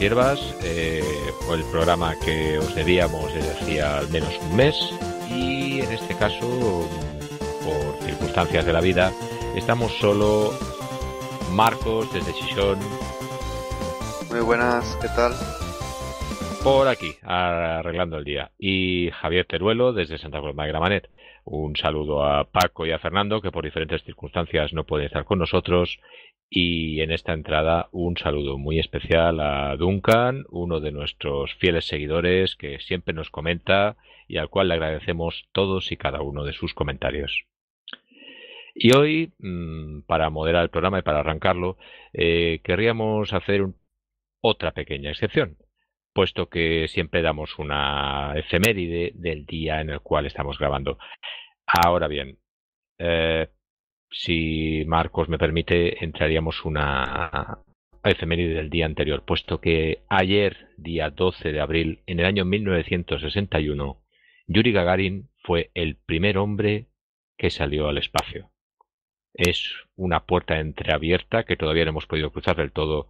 hierbas. Eh, el programa que os debíamos desde hacía al menos un mes y en este caso, por circunstancias de la vida, estamos solo Marcos desde Chichón. Muy buenas, ¿qué tal? Por aquí, arreglando el día. Y Javier Teruelo desde Santa Coloma de Gramanet. Un saludo a Paco y a Fernando, que por diferentes circunstancias no pueden estar con nosotros, y en esta entrada un saludo muy especial a Duncan, uno de nuestros fieles seguidores que siempre nos comenta y al cual le agradecemos todos y cada uno de sus comentarios. Y hoy, mm, para moderar el programa y para arrancarlo, eh, querríamos hacer otra pequeña excepción, puesto que siempre damos una efeméride del día en el cual estamos grabando. Ahora bien, eh, si Marcos me permite, entraríamos una efeméride del día anterior, puesto que ayer, día 12 de abril, en el año 1961, Yuri Gagarin fue el primer hombre que salió al espacio. Es una puerta entreabierta que todavía no hemos podido cruzar del todo,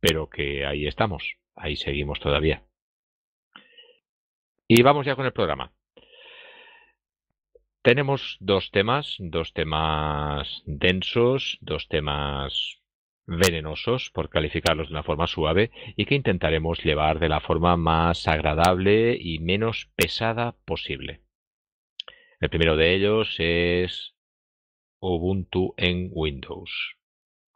pero que ahí estamos, ahí seguimos todavía. Y vamos ya con el programa tenemos dos temas, dos temas densos, dos temas venenosos, por calificarlos de una forma suave, y que intentaremos llevar de la forma más agradable y menos pesada posible. El primero de ellos es Ubuntu en Windows,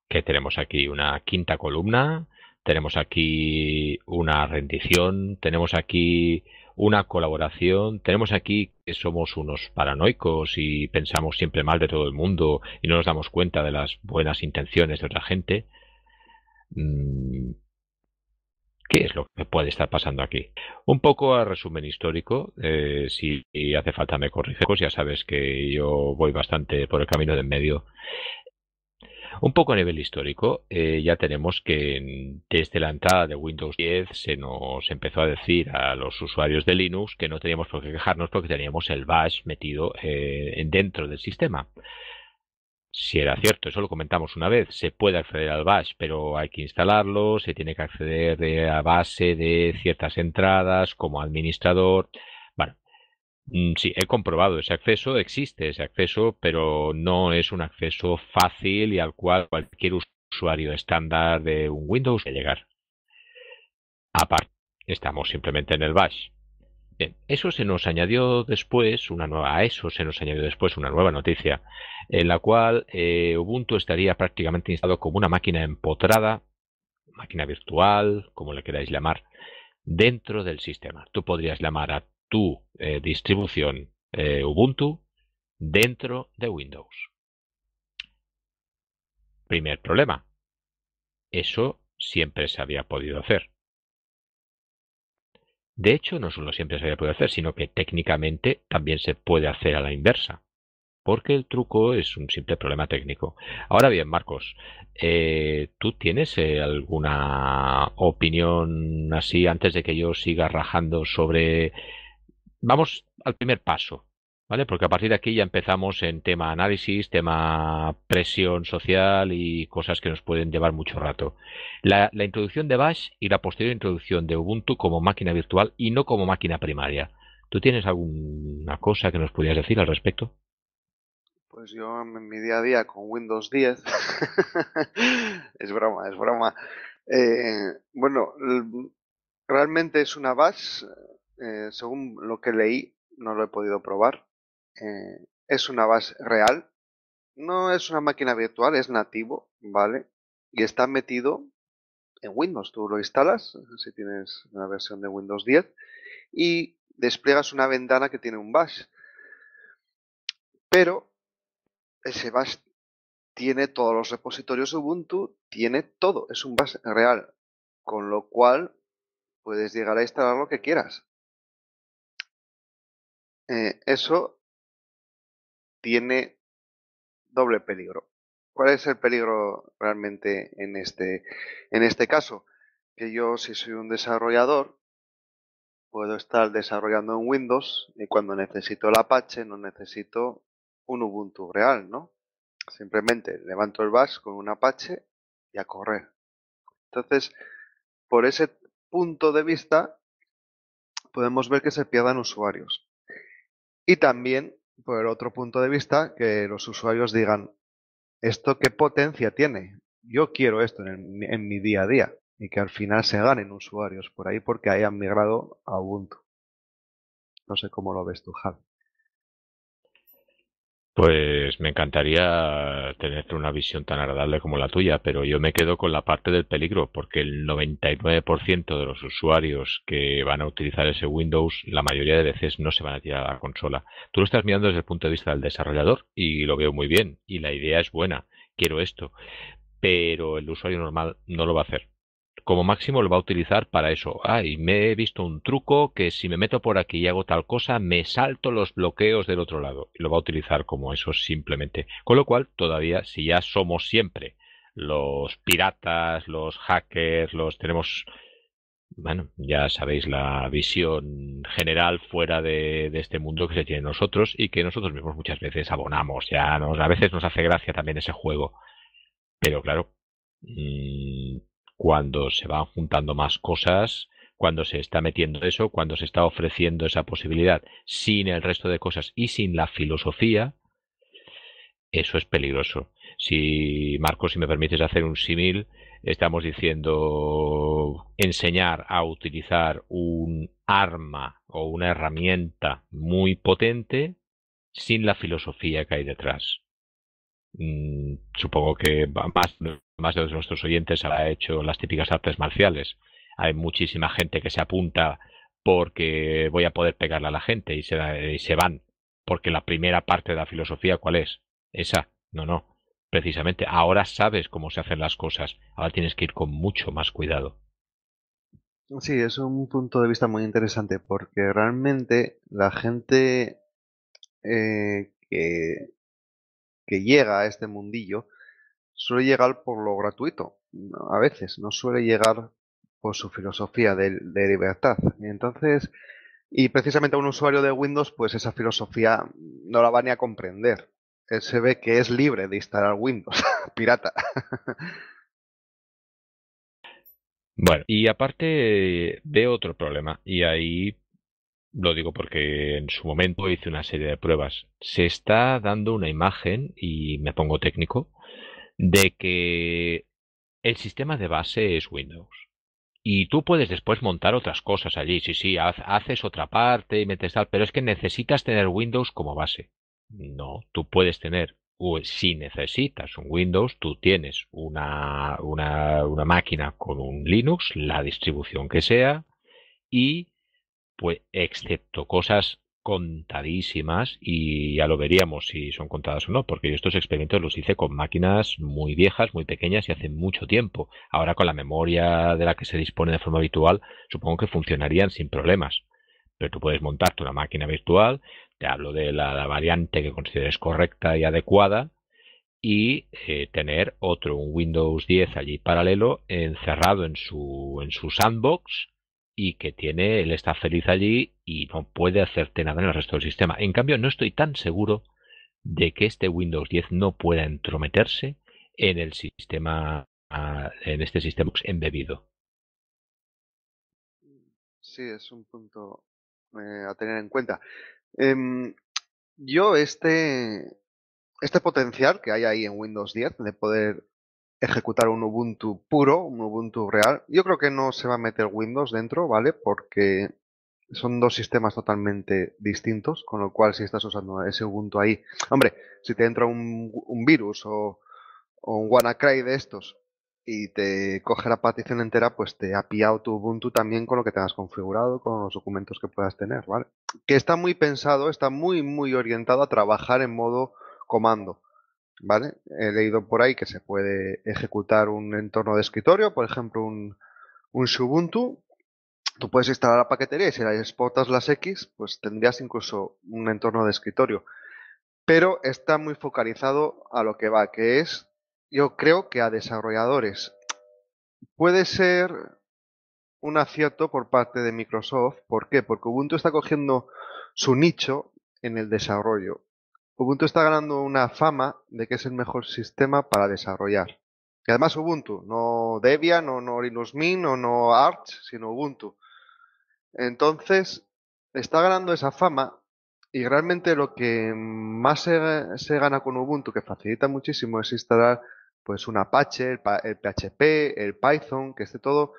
que tenemos aquí una quinta columna, tenemos aquí una rendición, tenemos aquí una colaboración. Tenemos aquí que somos unos paranoicos y pensamos siempre mal de todo el mundo y no nos damos cuenta de las buenas intenciones de otra gente. Mm, ¿Qué es lo que puede estar pasando aquí? Un poco a resumen histórico, eh, si hace falta me pues ya sabes que yo voy bastante por el camino de en medio. Un poco a nivel histórico, eh, ya tenemos que mm, desde la entrada de Windows 10 se nos empezó a decir a los usuarios de Linux que no teníamos por qué quejarnos porque teníamos el bash metido eh, dentro del sistema. Si era cierto, eso lo comentamos una vez, se puede acceder al bash, pero hay que instalarlo, se tiene que acceder eh, a base de ciertas entradas como administrador. Mm, sí, he comprobado, ese acceso existe, ese acceso, pero no es un acceso fácil y al cual cualquier usuario estándar de un Windows puede llegar. Aparte, estamos simplemente en el bash. eso se nos añadió después, una nueva, eso se nos añadió después una nueva noticia, en la cual eh, Ubuntu estaría prácticamente instalado como una máquina empotrada, máquina virtual, como le queráis llamar, dentro del sistema. Tú podrías llamar a tu eh, distribución eh, Ubuntu dentro de Windows. Primer problema. Eso siempre se había podido hacer. De hecho, no solo siempre se había podido hacer, sino que técnicamente también se puede hacer a la inversa, porque el truco es un simple problema técnico. Ahora bien, Marcos, eh, ¿tú tienes alguna opinión así antes de que yo siga rajando sobre vamos al primer paso, ¿vale? Porque a partir de aquí ya empezamos en tema análisis, tema presión social y cosas que nos pueden llevar mucho rato. La, introducción de Bash y la posterior introducción de Ubuntu como máquina virtual y no como máquina primaria. ¿Tú tienes alguna cosa que nos pudieras decir al respecto? Pues yo en mi día a día con Windows 10, es broma, es broma. Eh, bueno, realmente es una bash eh, según lo que leí, no lo he podido probar, eh, es una base real, no es una máquina virtual, es nativo, ¿vale? Y está metido en Windows, tú lo instalas, si tienes una versión de Windows 10, y despliegas una ventana que tiene un bash. Pero ese bash tiene todos los repositorios Ubuntu, tiene todo, es un bash real, con lo cual puedes llegar a instalar lo que quieras. Eh, eso tiene doble peligro. ¿Cuál es el peligro realmente en este, en este caso? Que yo, si soy un desarrollador, puedo estar desarrollando en Windows y cuando necesito el Apache no necesito un Ubuntu real, ¿no? Simplemente levanto el bash con un Apache y a correr. Entonces, por ese punto de vista, podemos ver que se pierdan usuarios. Y también, por otro punto de vista, que los usuarios digan, ¿esto qué potencia tiene? Yo quiero esto en, mi día a día y que al final se ganen usuarios por ahí porque hayan migrado a Ubuntu. No sé cómo lo ves tú, Javi. Pues me encantaría tener una visión tan agradable como la tuya, pero yo me quedo con la parte del peligro, porque el 99% de los usuarios que van a utilizar ese Windows, la mayoría de veces no se van a tirar a la consola. Tú lo estás mirando desde el punto de vista del desarrollador y lo veo muy bien, y la idea es buena, quiero esto, pero el usuario normal no lo va a hacer como máximo lo va a utilizar para eso. Ay, me he visto un truco que si me meto por aquí y hago tal cosa, me salto los bloqueos del otro lado. Y lo va a utilizar como eso simplemente. Con lo cual, todavía, si ya somos siempre los piratas, los hackers, los tenemos... Bueno, ya sabéis la visión general fuera de, este mundo que se tiene nosotros y que nosotros mismos muchas veces abonamos. Ya nos, a veces nos hace gracia también ese juego. Pero claro, mm, cuando se van juntando más cosas, cuando se está metiendo eso, cuando se está ofreciendo esa posibilidad sin el resto de cosas y sin la filosofía, eso es peligroso. Si, Marco, si me permites hacer un símil, estamos diciendo enseñar a utilizar un arma o una herramienta muy potente sin la filosofía que hay detrás. Mm, supongo que va más más de nuestros oyentes ha hecho las típicas artes marciales. Hay muchísima gente que se apunta porque voy a poder pegarle a la gente y se, eh, y se van. Porque la primera parte de la filosofía, ¿cuál es? Esa. No, no. Precisamente. Ahora sabes cómo se hacen las cosas. Ahora tienes que ir con mucho más cuidado. Sí, es un punto de vista muy interesante porque realmente la gente eh, que llega a este mundillo suele llegar por lo gratuito, a veces, no suele llegar por su filosofía de, libertad. Y entonces, y precisamente a un usuario de Windows, pues esa filosofía no la va ni a comprender. Él se ve que es libre de instalar Windows, pirata. Bueno, y aparte de otro problema, y ahí lo digo porque en su momento hice una serie de pruebas. Se está dando una imagen, y me pongo técnico, de que el sistema de base es Windows. Y tú puedes después montar otras cosas allí. Sí, sí, haces otra parte y metes tal, pero es que necesitas tener Windows como base. No, tú puedes tener, o si necesitas un Windows, tú tienes una, una, una máquina con un Linux, la distribución que sea, y pues excepto cosas contadísimas y ya lo veríamos si son contadas o no, porque yo estos experimentos los hice con máquinas muy viejas, muy pequeñas y hace mucho tiempo. Ahora con la memoria de la que se dispone de forma habitual, supongo que funcionarían sin problemas. Pero tú puedes montarte una máquina virtual, te hablo de la, variante que consideres correcta y adecuada y eh, tener otro, un Windows 10 allí paralelo, encerrado en su, en su sandbox y que tiene, él está feliz allí y no puede hacerte nada en el resto del sistema. En cambio, no estoy tan seguro de que este Windows 10 no pueda entrometerse en el sistema ah, en este sistema embebido. Sí, es un punto eh, a tener en cuenta. Em, yo este este potencial que hay ahí en Windows 10 de poder ejecutar un Ubuntu puro, un Ubuntu real, yo creo que no se va a meter Windows dentro, ¿vale? Porque son dos sistemas totalmente distintos, con lo cual si estás usando ese Ubuntu ahí, hombre, si te entra un, virus o, un WannaCry de estos y te coge la partición entera, pues te ha pillado tu Ubuntu también con lo que tengas configurado, con los documentos que puedas tener, ¿vale? Que está muy pensado, está muy, muy orientado a trabajar en modo comando, ¿vale? He leído por ahí que se puede ejecutar un entorno de escritorio, por ejemplo, un, un Ubuntu tú puedes instalar la paquetería y si la exportas las X, pues tendrías incluso un entorno de escritorio. Pero está muy focalizado a lo que va, que es, yo creo que a desarrolladores. Puede ser un acierto por parte de Microsoft. ¿Por qué? Porque Ubuntu está cogiendo su nicho en el desarrollo. Ubuntu está ganando una fama de que es el mejor sistema para desarrollar. Y además Ubuntu, no Debian, no, no Linux Mint, o no Arch, sino Ubuntu. Entonces, está ganando esa fama y realmente lo que más se, gana con Ubuntu, que facilita muchísimo, es instalar pues un Apache, el, PHP, el Python, que esté todo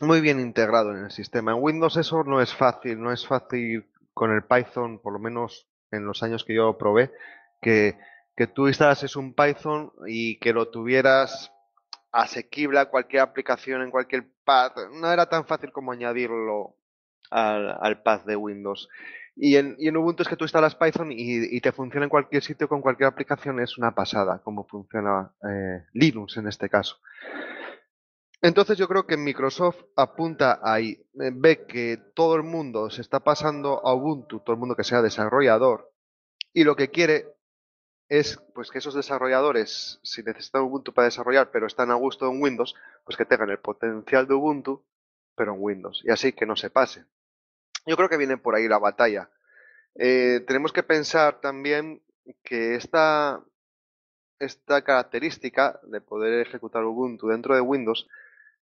muy bien integrado en el sistema. En Windows eso no es fácil, no es fácil con el Python, por lo menos en los años que yo probé, que, que tú instalases un Python y que lo tuvieras asequible a cualquier aplicación en cualquier pad. No era tan fácil como añadirlo al, al pad de Windows. Y en, Ubuntu es que tú instalas Python y, te funciona en cualquier sitio con cualquier aplicación. Es una pasada como funciona eh, Linux en este caso. Entonces yo creo que Microsoft apunta ahí, eh, ve que todo el mundo se está pasando a Ubuntu, todo el mundo que sea desarrollador, y lo que quiere es pues que esos desarrolladores, si necesitan Ubuntu para desarrollar, pero están a gusto en Windows, pues que tengan el potencial de Ubuntu, pero en Windows. Y así que no se pase. Yo creo que viene por ahí la batalla. Eh, tenemos que pensar también que esta, esta característica de poder ejecutar Ubuntu dentro de Windows,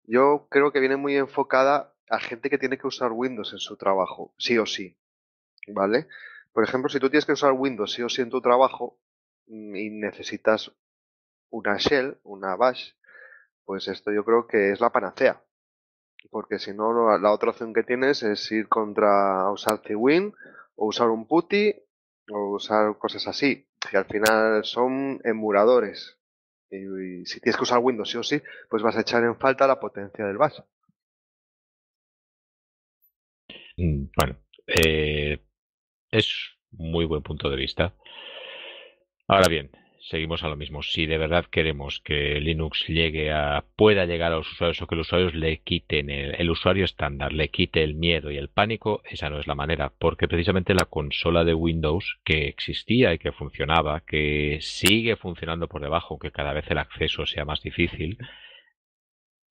yo creo que viene muy enfocada a gente que tiene que usar Windows en su trabajo, sí o sí. ¿Vale? Por ejemplo, si tú tienes que usar Windows sí o sí en tu trabajo, Mm, y necesitas una shell, una bash, pues esto yo creo que es la panacea. Porque si no, la otra opción que tienes es ir contra usar C-Win o usar un putty o usar cosas así, que al final son emuladores. Y, si tienes que usar Windows sí o sí, pues vas a echar en falta la potencia del bash. Mm, bueno, eh, es muy buen punto de vista. Ahora bien, seguimos a lo mismo. Si de verdad queremos que Linux llegue a, pueda llegar a los usuarios o que los usuarios le quiten el, usuario estándar, le quite el miedo y el pánico, esa no es la manera, porque precisamente la consola de Windows que existía y que funcionaba, que sigue funcionando por debajo, que cada vez el acceso sea más difícil,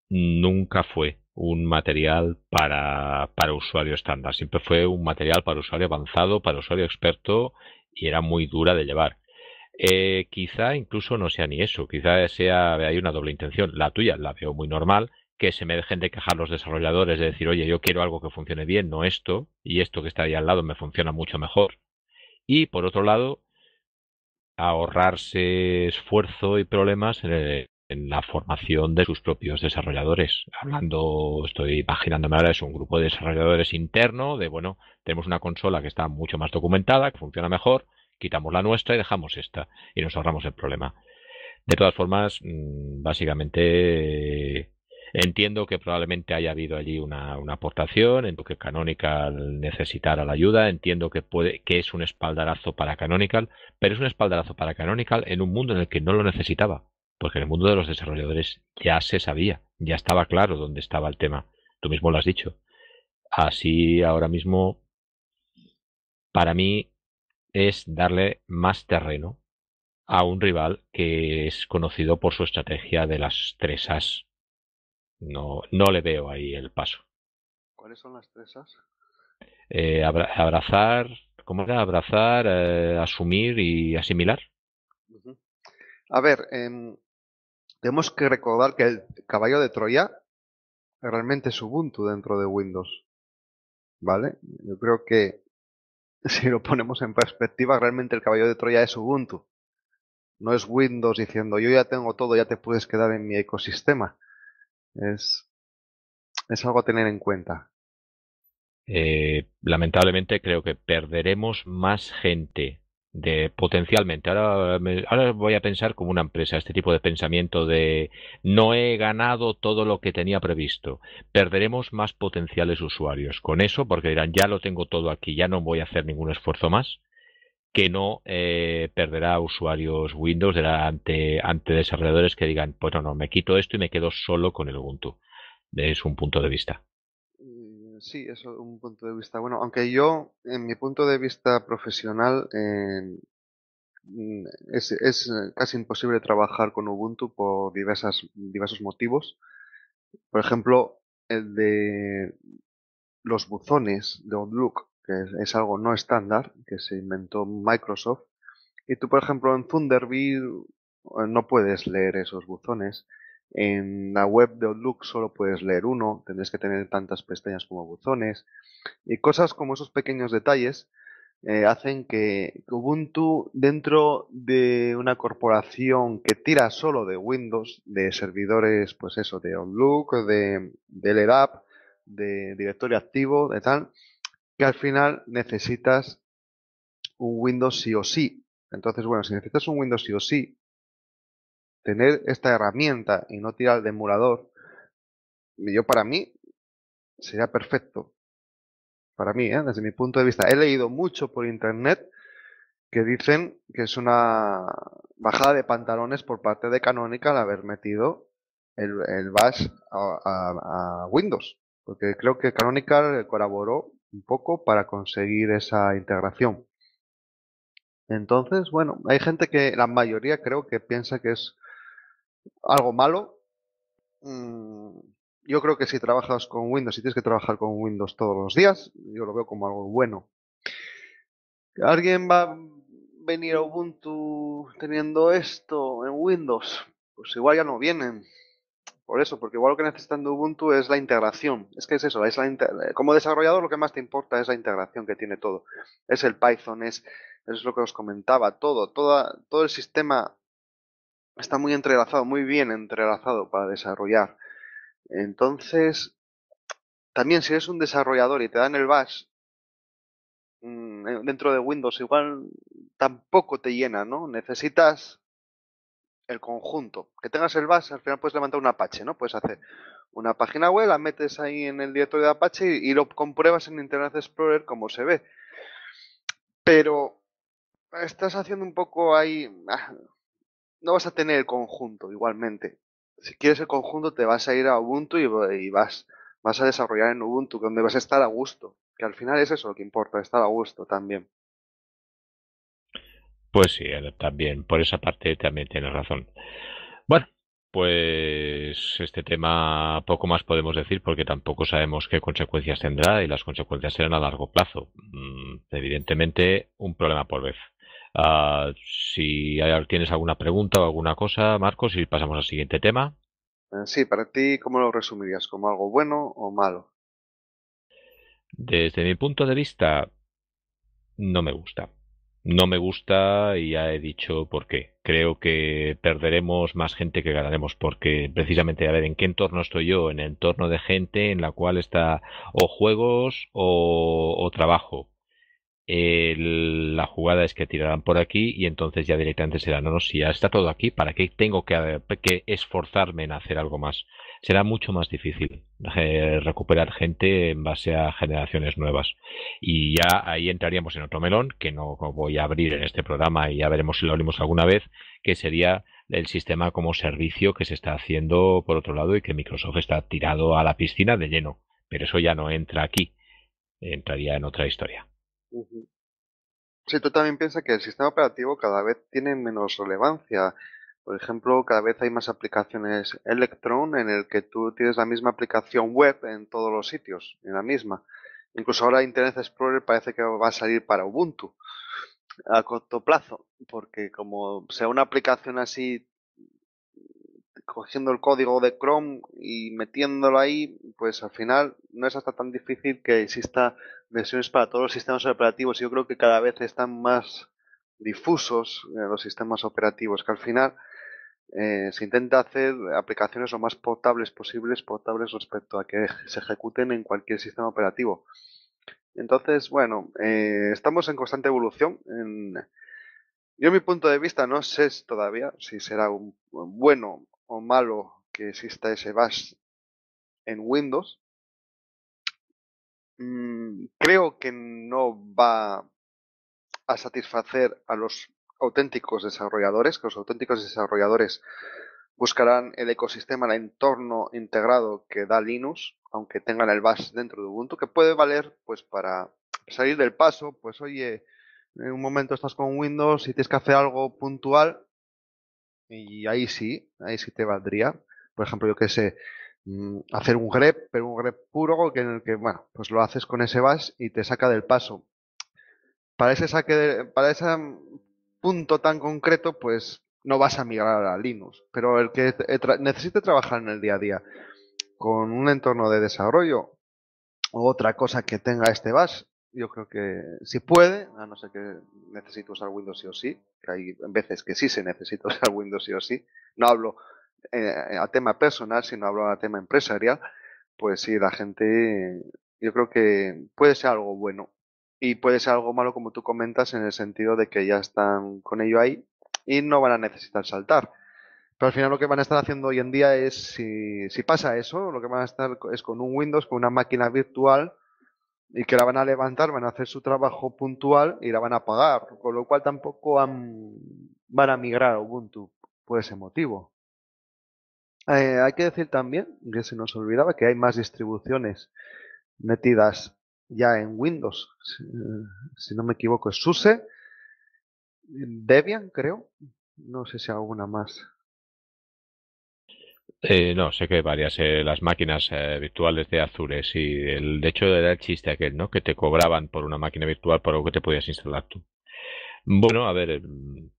nunca fue un material para, para usuario estándar, siempre fue un material para usuario avanzado, para usuario experto y era muy dura de llevar eh, quizá incluso no sea ni eso, quizá sea, hay una doble intención. La tuya la veo muy normal, que se me dejen de quejar los desarrolladores de decir, oye, yo quiero algo que funcione bien, no esto, y esto que está ahí al lado me funciona mucho mejor. Y por otro lado, ahorrarse esfuerzo y problemas en, en la formación de sus propios desarrolladores. Hablando, estoy imaginándome ahora, es un grupo de desarrolladores interno, de bueno, tenemos una consola que está mucho más documentada, que funciona mejor, quitamos la nuestra y dejamos esta y nos ahorramos el problema. De todas formas, mm, básicamente eh, entiendo que probablemente haya habido allí una, aportación, lo que Canonical necesitara la ayuda, entiendo que, puede, que es un espaldarazo para Canonical, pero es un espaldarazo para Canonical en un mundo en el que no lo necesitaba, porque en el mundo de los desarrolladores ya se sabía, ya estaba claro dónde estaba el tema. Tú mismo lo has dicho. Así ahora mismo, para mí, es darle más terreno a un rival que es conocido por su estrategia de las Tresas as. No, no le veo ahí el paso. ¿Cuáles son las tresas? Eh, abrazar, ¿cómo era? Abrazar, eh, asumir y asimilar. A ver, em, tenemos que recordar que el caballo de Troya realmente es Ubuntu dentro de Windows. ¿Vale? Yo creo que si lo ponemos en perspectiva, realmente el caballo de Troya es Ubuntu. No es Windows diciendo yo ya tengo todo, ya te puedes quedar en mi ecosistema. Es, es algo a tener en cuenta. Eh, lamentablemente creo que perderemos más gente de potencialmente. Ahora, ahora voy a pensar como una empresa, este tipo de pensamiento de no he ganado todo lo que tenía previsto, perderemos más potenciales usuarios con eso, porque dirán ya lo tengo todo aquí, ya no voy a hacer ningún esfuerzo más, que no eh, perderá usuarios Windows ante, ante desarrolladores que digan, bueno, pues no, no, me quito esto y me quedo solo con el Ubuntu. Es un punto de vista sí, es un punto de vista bueno. Aunque yo, en mi punto de vista profesional, mm, es, es, eh, casi imposible trabajar con Ubuntu por diversas, diversos motivos. Por ejemplo, el de los buzones de Outlook, que es, es algo no estándar, que se inventó Microsoft. Y tú, por ejemplo, en Thunderbird eh, no puedes leer esos buzones. En la web de Outlook solo puedes leer uno, tendrás que tener tantas pestañas como buzones. Y cosas como esos pequeños detalles eh, hacen que Ubuntu, dentro de una corporación que tira solo de Windows, de servidores, pues eso, de Outlook, de, de LEDAP, de directorio activo, de tal, que al final necesitas un Windows sí o sí. Entonces, bueno, si necesitas un Windows sí o sí, tener esta herramienta y no tirar de emulador, yo para mí sería perfecto. Para mí, ¿eh? desde mi punto de vista. He leído mucho por internet que dicen que es una bajada de pantalones por parte de Canonical haber metido el, bash a Windows. Porque creo que Canonical colaboró un poco para conseguir esa integración. Entonces, bueno, hay gente que, la mayoría creo que piensa que es algo malo. Mm, yo creo que si trabajas con Windows, y tienes que trabajar con Windows todos los días, yo lo veo como algo bueno. ¿Alguien va a venir a Ubuntu teniendo esto en Windows? Pues igual ya no vienen. Por eso, porque igual lo que necesitan de Ubuntu es la integración. Es que es eso, es la como desarrollador lo que más te importa es la integración que tiene todo. Es el Python, es, es lo que os comentaba, todo, toda, todo el sistema está muy entrelazado, muy bien entrelazado para desarrollar. Entonces, también si eres un desarrollador y te dan el bash mm, eh, dentro de Windows, igual tampoco te llena, ¿no? Necesitas el conjunto. Que tengas el bash, al final puedes levantar un Apache, ¿no? Puedes hacer una página web, la metes ahí en el directorio de Apache y, y lo compruebas en Internet Explorer como se ve. Pero estás haciendo un poco ahí ah, no vas a tener el conjunto igualmente. Si quieres el conjunto, te vas a ir a Ubuntu y, vas, vas a desarrollar en Ubuntu, donde vas a estar a gusto. Que al final es eso lo que importa, estar a gusto también. Pues sí, eh, también, por esa parte también tienes razón. Bueno, pues este tema poco más podemos decir porque tampoco sabemos qué consecuencias tendrá y las consecuencias serán a largo plazo. Mm, evidentemente, un problema por vez. Ah, si tienes alguna pregunta o alguna cosa, Marcos, y pasamos al siguiente tema. Eh, sí, para ti, ¿cómo lo resumirías? ¿Como algo bueno o malo? Desde mi punto de vista, no me gusta. No me gusta y ya he dicho por qué. Creo que perderemos más gente que ganaremos porque precisamente, a ver, ¿en qué entorno estoy yo? En el entorno de gente en la cual está o juegos o trabajo eh, la jugada es que tirarán por aquí y entonces ya directamente será, no, no, si ya está todo aquí, ¿para qué tengo que, eh, esforzarme en hacer algo más? Será mucho más difícil eh, recuperar gente en base a generaciones nuevas. Y ya ahí entraríamos en otro melón que no voy a abrir en este programa y ya veremos si lo abrimos alguna vez, que sería el sistema como servicio que se está haciendo por otro lado y que Microsoft está tirado a la piscina de lleno. Pero eso ya no entra aquí, entraría en otra historia si tú también piensas que el sistema operativo cada vez tiene menos relevancia. Por ejemplo, cada vez hay más aplicaciones Electron en el que tú tienes la misma aplicación web en todos los sitios, en la misma. Incluso ahora Internet Explorer parece que va a salir para Ubuntu a corto plazo, porque como sea una aplicación así cogiendo el código de Chrome y metiéndolo ahí, pues al final no es hasta tan difícil que exista versiones para todos los sistemas operativos. Yo creo que cada vez están más difusos eh, los sistemas operativos, que al final eh, se intenta hacer aplicaciones lo más portables posibles, portables respecto a que se ejecuten en cualquier sistema operativo. Entonces, bueno, eh, estamos en constante evolución. En... Yo, mi punto de vista, no sé todavía si será un, bueno o malo que exista ese bash en Windows, Mm, creo que no va a satisfacer a los auténticos desarrolladores, que los auténticos desarrolladores buscarán el ecosistema, el entorno integrado que da Linux, aunque tengan el bash dentro de Ubuntu, que puede valer pues para salir del paso, pues oye, en un momento estás con Windows y tienes que hacer algo puntual, y ahí sí, ahí sí te valdría. Por ejemplo, yo que sé, Mm, hacer un grep, pero un grep puro que en el que, bueno, pues lo haces con ese bash y te saca del paso. Para ese saque, para ese punto tan concreto, pues no vas a migrar a Linux, pero el que eh, necesite trabajar en el día a día con un entorno de desarrollo u otra cosa que tenga este bash, yo creo que si puede, a no ser que necesite usar Windows sí o sí, que hay veces que sí se necesita usar Windows sí o sí, no hablo eh, a tema personal, sino hablo a tema empresarial, pues sí, la gente, yo creo que puede ser algo bueno y puede ser algo malo, como tú comentas, en el sentido de que ya están con ello ahí y no van a necesitar saltar. Pero al final lo que van a estar haciendo hoy en día es, si, pasa eso, lo que van a estar es con un Windows, con una máquina virtual, y que la van a levantar, van a hacer su trabajo puntual y la van a pagar, con lo cual tampoco van a migrar a Ubuntu por ese motivo. Eh, hay que decir también, que se nos olvidaba, que hay más distribuciones metidas ya en Windows. Si, eh, no me equivoco, es SUSE, Debian, creo. No sé si alguna más. Eh, no, sé que hay varias. las máquinas virtuales de Azure, sí. El, de hecho, era el chiste aquel, ¿no? Que te cobraban por una máquina virtual por algo que te podías instalar tú. Bueno, a ver, em,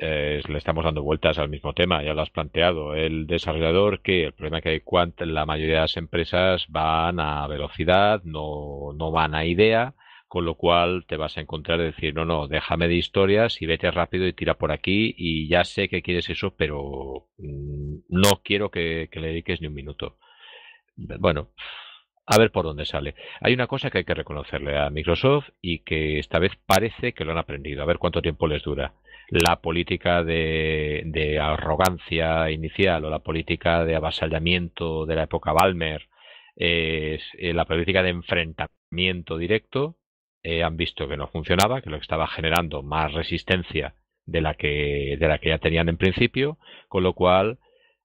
eh, le estamos dando vueltas al mismo tema, ya lo has planteado. El desarrollador, que el problema que hay la mayoría de las empresas van a velocidad, no, no van a idea, con lo cual te vas a encontrar decir, no, no, déjame de historias y vete rápido y tira por aquí y ya sé que quieres eso, pero mm, no quiero que le dediques ni un minuto. Bueno, a ver por dónde sale. Hay una cosa que hay que reconocerle a Microsoft y que esta vez parece que lo han aprendido. A ver cuánto tiempo les dura la política de, arrogancia inicial o la política de avasallamiento de la época Balmer, eh, la política de enfrentamiento directo, eh, han visto que no funcionaba, que lo que estaba generando más resistencia de la que, de la que ya tenían en principio, con lo cual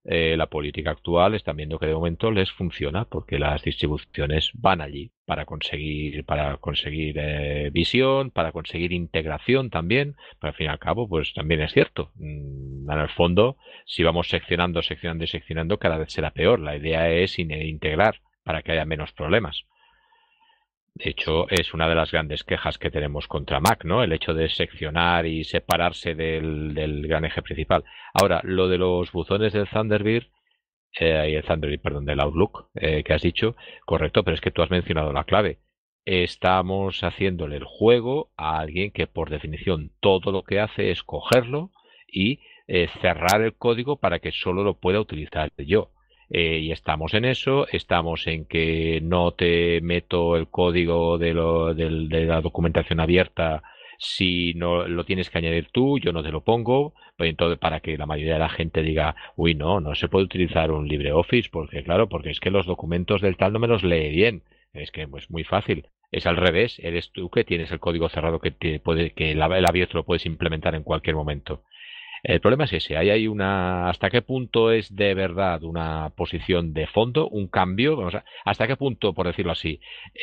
eh, la política actual están viendo que de momento les funciona porque las distribuciones van allí para conseguir para conseguir eh, visión para conseguir integración también pero al fin y al cabo pues también es cierto mm, en el fondo si vamos seccionando seccionando y seccionando cada vez será peor la idea es integrar para que haya menos problemas de hecho, es una de las grandes quejas que tenemos contra Mac, ¿no? El hecho de seccionar y separarse del, gran eje principal. Ahora, lo de los buzones del Thunderbird, eh, y el Thunderbird, perdón, del Outlook eh, que has dicho, correcto, pero es que tú has mencionado la clave. Estamos haciéndole el juego a alguien que, por definición, todo lo que hace es cogerlo y eh, cerrar el código para que solo lo pueda utilizar yo. Eh, y estamos en eso, estamos en que no te meto el código de, lo, de, la documentación abierta si no lo tienes que añadir tú, yo no te lo pongo, pues entonces para que la mayoría de la gente diga, uy, no, no se puede utilizar un LibreOffice, porque claro, porque es que los documentos del tal no me los lee bien. Es que es pues, muy fácil. Es al revés, eres tú que tienes el código cerrado que, te puede, que el abierto lo puedes implementar en cualquier momento. El problema es ese, ahí una, hasta qué punto es de verdad una posición de fondo, un cambio, vamos a, hasta qué punto, por decirlo así,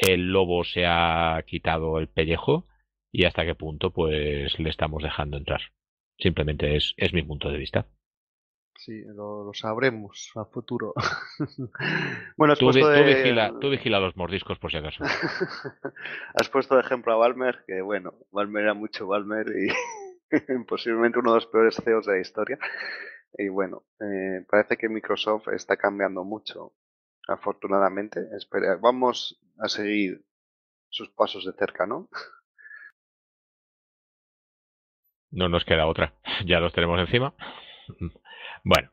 el lobo se ha quitado el pellejo y hasta qué punto pues le estamos dejando entrar. Simplemente es, es mi punto de vista. Sí, lo, sabremos a futuro. bueno, has puesto vigila, tú, vigila, los mordiscos por si acaso. has puesto de ejemplo a Balmer, que bueno, Balmer era mucho Balmer y posiblemente uno de los peores CEOs de la historia. Y bueno, eh, parece que Microsoft está cambiando mucho, afortunadamente. Espera, vamos a seguir sus pasos de cerca, ¿no? No nos queda otra, ya los tenemos encima. Bueno,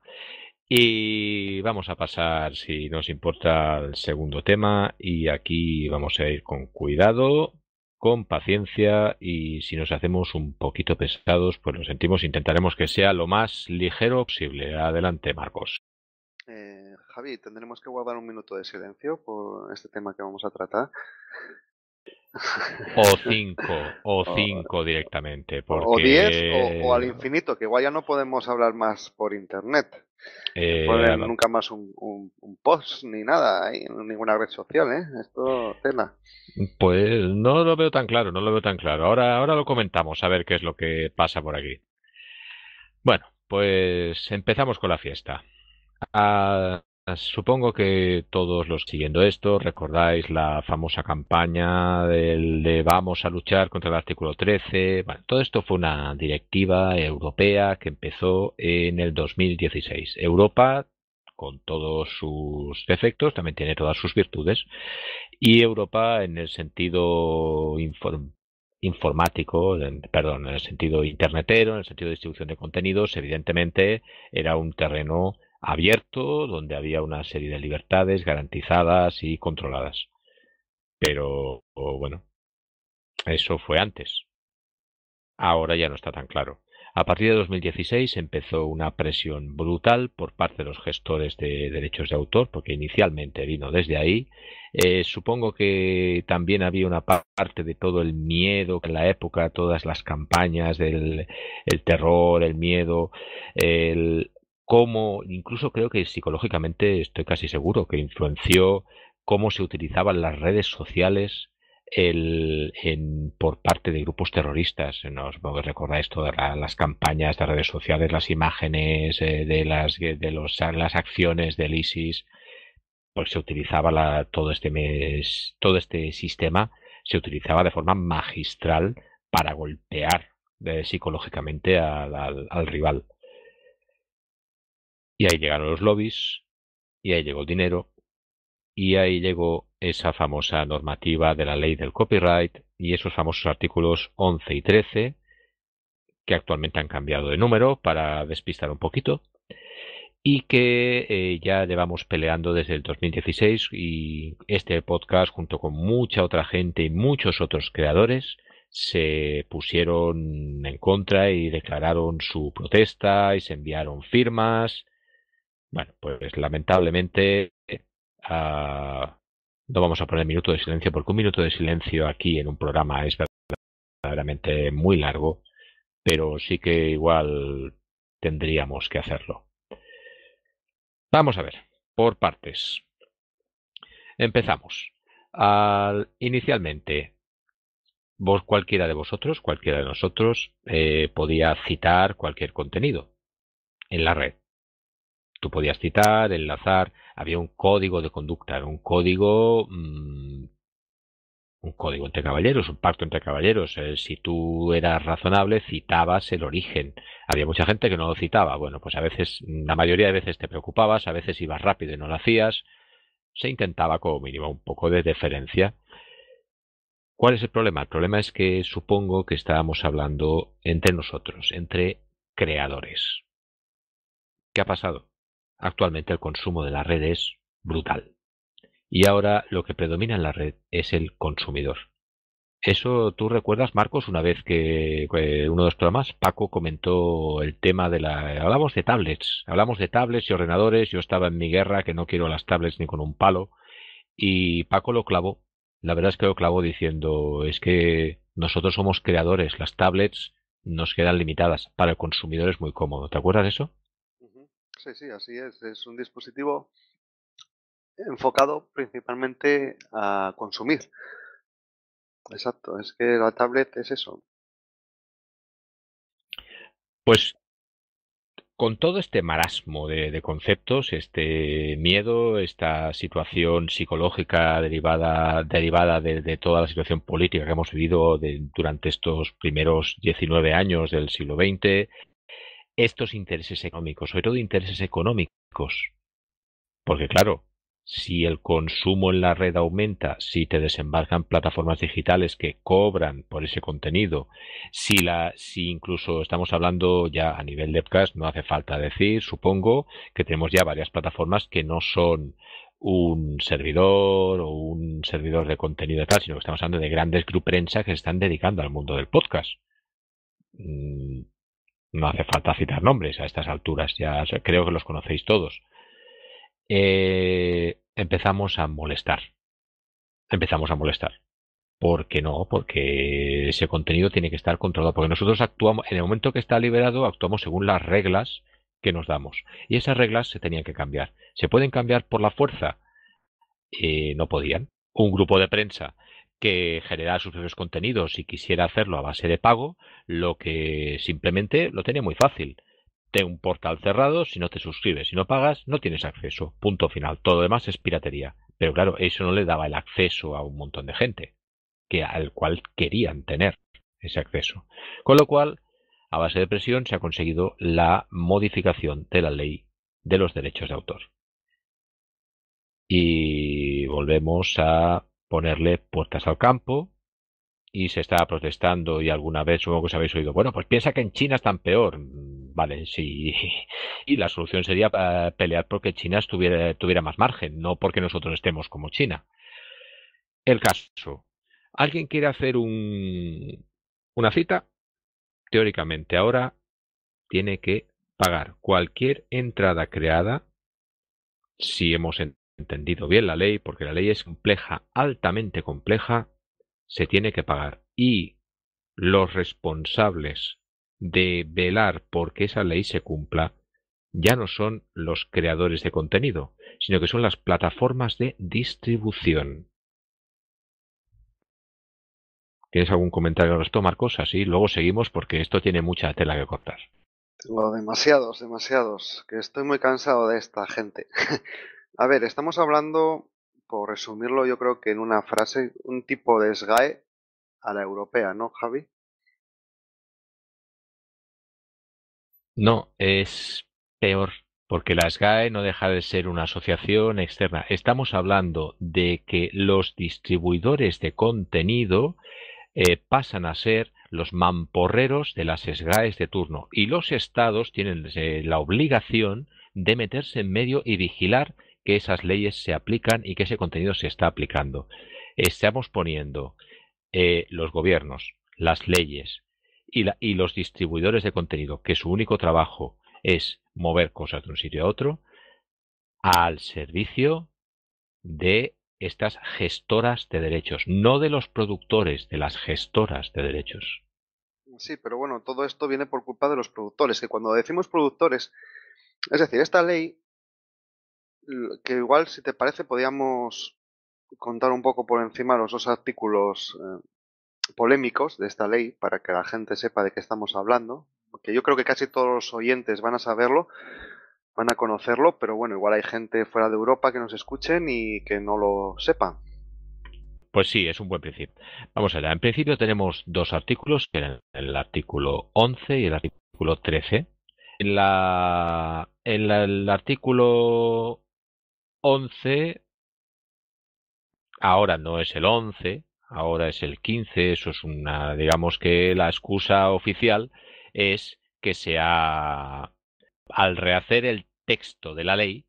y vamos a pasar, si nos importa, al segundo tema. Y aquí vamos a ir con cuidado con paciencia y si nos hacemos un poquito pesados, pues lo sentimos, intentaremos que sea lo más ligero posible. Adelante, Marcos. Eh, Javi, tendremos que guardar un minuto de silencio por este tema que vamos a tratar. O cinco, o cinco directamente. O diez, o, al infinito, que igual ya no podemos hablar más por internet. Eh, nunca más un, post ni nada, ninguna red social, ¿eh? Esto cena Pues no lo veo tan claro, no lo veo tan claro. Ahora, ahora lo comentamos, a ver qué es lo que pasa por aquí. Bueno, pues empezamos con la fiesta. A ah, Supongo que todos los siguiendo esto recordáis la famosa campaña del de vamos a luchar contra el artículo 13. todo esto fue una directiva europea que empezó en el 2016. Europa, con todos sus defectos, también tiene todas sus virtudes. Y Europa en el sentido informático, perdón, en el sentido internetero, en el sentido de distribución de contenidos, evidentemente era un terreno abierto, donde había una serie de libertades garantizadas y controladas. Pero bueno, eso fue antes. Ahora ya no está tan claro. A partir de 2016 empezó una presión brutal por parte de los gestores de derechos de autor, porque inicialmente vino desde ahí. Eh, supongo que también había una parte de todo el miedo que en la época, todas las campañas del el terror, el miedo, el, cómo, incluso creo que psicológicamente estoy casi seguro que influenció cómo se utilizaban las redes sociales por parte de grupos terroristas. ¿no? recordáis todas las campañas de redes sociales, las imágenes eh, de, las, eh, de los, las acciones del ISIS, pues se utilizaba todo, este todo este sistema, se utilizaba de forma magistral para golpear eh, psicológicamente al rival. Y ahí llegaron los lobbies, y ahí llegó el dinero, y ahí llegó esa famosa normativa de la ley del copyright y esos famosos artículos 11 y 13, que actualmente han cambiado de número para despistar un poquito, y que eh, ya llevamos peleando desde el 2016 y este podcast junto con mucha otra gente y muchos otros creadores se pusieron en contra y declararon su protesta y se enviaron firmas bueno, pues lamentablemente eh, ah, no vamos a poner minuto de silencio porque un minuto de silencio aquí en un programa es verdaderamente muy largo, pero sí que igual tendríamos que hacerlo. Vamos a ver, por partes. Empezamos. inicialmente, vos cualquiera de vosotros, cualquiera de nosotros, eh, podía citar cualquier contenido en la red tú podías citar, enlazar, había un código de conducta, un código mm, un código entre caballeros, un pacto entre caballeros. Eh, si tú eras razonable, citabas el origen. Había mucha gente que no lo citaba. Bueno, pues a veces, la mayoría de veces te preocupabas, a veces ibas rápido y no lo hacías. Se intentaba como mínimo un poco de deferencia. ¿Cuál es el problema? El problema es que supongo que estábamos hablando entre nosotros, entre creadores. ¿Qué ha pasado? Actualmente el consumo de la red es brutal. Y ahora lo que predomina en la red es el consumidor. Eso tú recuerdas, Marcos, una vez que uno de los programas, Paco comentó el tema de la... Hablamos de tablets, hablamos de tablets y ordenadores, yo estaba en mi guerra, que no quiero las tablets ni con un palo, y Paco lo clavó, la verdad es que lo clavó diciendo, es que nosotros somos creadores, las tablets nos quedan limitadas, para el consumidor es muy cómodo, ¿te acuerdas de eso? Sí, sí, así es. Es un dispositivo enfocado principalmente a consumir. Exacto, es que la tablet es eso. Pues con todo este marasmo de, conceptos, este miedo, esta situación psicológica derivada, derivada de, toda la situación política que hemos vivido durante estos primeros 19 años del siglo XX, estos intereses económicos, sobre todo intereses económicos. Porque claro, si el consumo en la red aumenta, si te desembarcan plataformas digitales que cobran por ese contenido, si la, si incluso estamos hablando ya a nivel de podcast, no hace falta decir, supongo, que tenemos ya varias plataformas que no son un servidor o un servidor de contenido tal, sino que estamos hablando de grandes grupos prensa que se están dedicando al mundo del podcast. Mm, no hace falta citar nombres a estas alturas, ya creo que los conocéis todos. Eh, empezamos a molestar. Empezamos a molestar. ¿Por qué no? Porque ese contenido tiene que estar controlado. Porque nosotros actuamos, en el momento que está liberado, actuamos según las reglas que nos damos. Y esas reglas se tenían que cambiar. ¿Se pueden cambiar por la fuerza? Eh, no podían. Un grupo de prensa que generara sus propios contenidos y quisiera hacerlo a base de pago, lo que simplemente lo tenía muy fácil. Ten un portal cerrado, si no te suscribes, si no pagas, no tienes acceso. Punto final. Todo lo demás es piratería. Pero claro, eso no le daba el acceso a un montón de gente, que al cual querían tener ese acceso. Con lo cual, a base de presión se ha conseguido la modificación de la ley de los derechos de autor. Y volvemos a ponerle puertas al campo y se estaba protestando y alguna vez supongo que os habéis oído, bueno, pues piensa que en China están peor, mm, vale, sí, y la solución sería eh, pelear porque China estuviera, tuviera más margen, no porque nosotros estemos como China. El caso, ¿alguien quiere hacer un, una cita? Teóricamente ahora tiene que pagar cualquier entrada creada si hemos entendido bien la ley, porque la ley es compleja, altamente compleja, se tiene que pagar. Y los responsables de velar porque esa ley se cumpla ya no son los creadores de contenido, sino que son las plataformas de distribución. ¿Tienes algún comentario al resto, Marcos? Así luego seguimos porque esto tiene mucha tela que cortar. Lo demasiados, demasiados, que estoy muy cansado de esta gente. A ver, estamos hablando, por resumirlo yo creo que en una frase, un tipo de SGAE a la europea, ¿no, Javi? No, es peor, porque la SGAE no deja de ser una asociación externa. Estamos hablando de que los distribuidores de contenido eh, pasan a ser los mamporreros de las SGAEs de turno y los estados tienen eh, la obligación de meterse en medio y vigilar que esas leyes se aplican y que ese contenido se está aplicando. Estamos poniendo eh, los gobiernos, las leyes y, y los distribuidores de contenido, que su único trabajo es mover cosas de un sitio a otro, al servicio de estas gestoras de derechos, no de los productores, de las gestoras de derechos. Sí, pero bueno, todo esto viene por culpa de los productores, que cuando decimos productores, es decir, esta ley que igual, si te parece, podíamos contar un poco por encima los dos artículos eh, polémicos de esta ley para que la gente sepa de qué estamos hablando, porque yo creo que casi todos los oyentes van a saberlo, van a conocerlo, pero bueno, igual hay gente fuera de Europa que nos escuchen y que no lo sepan Pues sí, es un buen principio. Vamos allá. En principio tenemos dos artículos, que el artículo 11 y el artículo 13. En la, el artículo once, ahora no es el once, ahora es el quince, eso es una, digamos que la excusa oficial es que se ha, al rehacer el texto de la ley,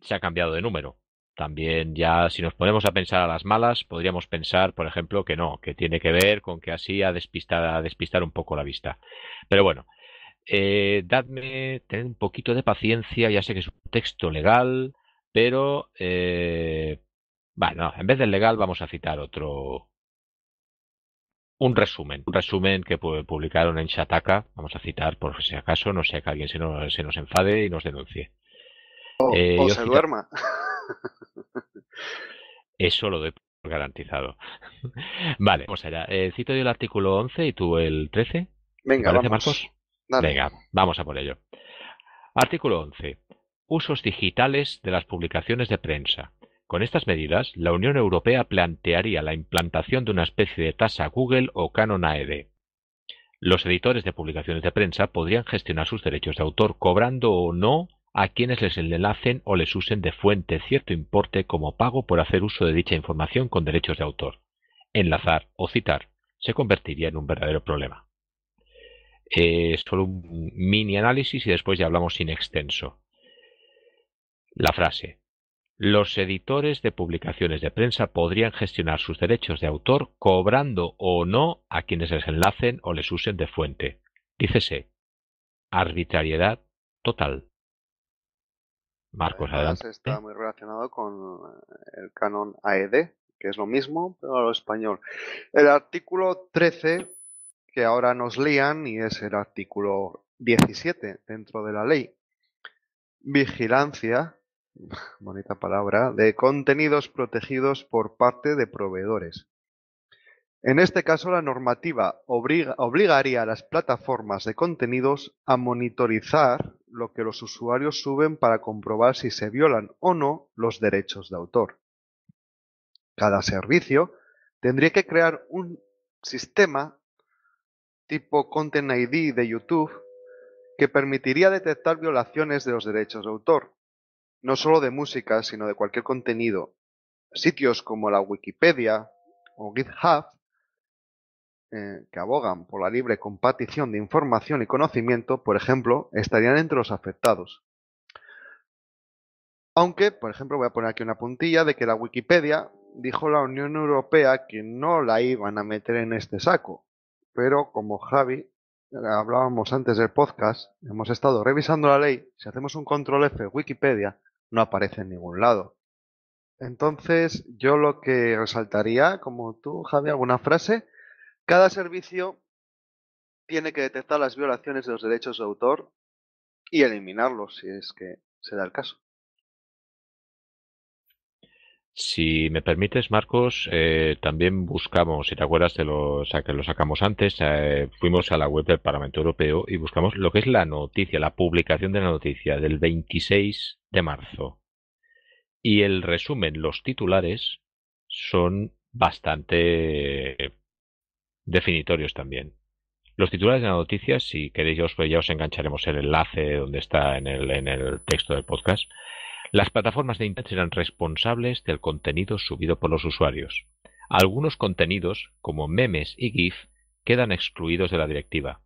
se ha cambiado de número. También ya si nos ponemos a pensar a las malas, podríamos pensar, por ejemplo, que no, que tiene que ver con que así ha despistar, despistar un poco la vista. Pero bueno, eh, dadme, ten un poquito de paciencia, ya sé que es un texto legal, pero eh, bueno, en vez del legal vamos a citar otro, un resumen, un resumen que publicaron en Shataka, vamos a citar por si acaso, no sea que alguien se nos, enfade y nos denuncie. O, eh, se duerma. Eso lo doy por garantizado. vale, vamos allá. Eh, cito yo el artículo 11 y tú el 13. Venga, vamos. Venga, vamos a por ello. Artículo 11. Usos digitales de las publicaciones de prensa. Con estas medidas, la Unión Europea plantearía la implantación de una especie de tasa Google o Canon AED. Los editores de publicaciones de prensa podrían gestionar sus derechos de autor cobrando o no a quienes les enlacen o les usen de fuente cierto importe como pago por hacer uso de dicha información con derechos de autor. Enlazar o citar se convertiría en un verdadero problema es eh, solo un mini análisis y después ya hablamos sin extenso. La frase. Los editores de publicaciones de prensa podrían gestionar sus derechos de autor cobrando o no a quienes les enlacen o les usen de fuente. Dícese, arbitrariedad total. Marcos, adelante. Está muy relacionado con el canon AED, que es lo mismo, pero lo español. El artículo 13 que ahora nos lían y es el artículo 17 dentro de la ley. Vigilancia, bonita palabra, de contenidos protegidos por parte de proveedores. En este caso, la normativa obligaría a las plataformas de contenidos a monitorizar lo que los usuarios suben para comprobar si se violan o no los derechos de autor. Cada servicio tendría que crear un sistema tipo Content ID de YouTube que permitiría detectar violaciones de los derechos de autor, no solo de música, sino de cualquier contenido. Sitios como la Wikipedia o GitHub, eh, que abogan por la libre compartición de información y conocimiento, por ejemplo, estarían entre los afectados. Aunque, por ejemplo, voy a poner aquí una puntilla de que la Wikipedia dijo la Unión Europea que no la iban a meter en este saco, pero como Javi, eh, hablábamos antes del podcast, hemos estado revisando la ley, si hacemos un control F Wikipedia, no aparece en ningún lado. Entonces, yo lo que resaltaría, como tú, Javi, alguna frase, cada servicio tiene que detectar las violaciones de los derechos de autor y eliminarlos, si es que se da el caso. Si me permites, Marcos, eh, también buscamos, si te acuerdas de lo, que lo sacamos antes, eh, fuimos a la web del Parlamento Europeo y buscamos lo que es la noticia, la publicación de la noticia del 26 de marzo. Y el resumen, los titulares, son bastante eh, definitorios también. Los titulares de la noticia, si queréis, ya os, ya os engancharemos el enlace donde está en el, en el texto del podcast. Las plataformas de Internet serán responsables del contenido subido por los usuarios. Algunos contenidos, como memes y GIF, quedan excluidos de la directiva.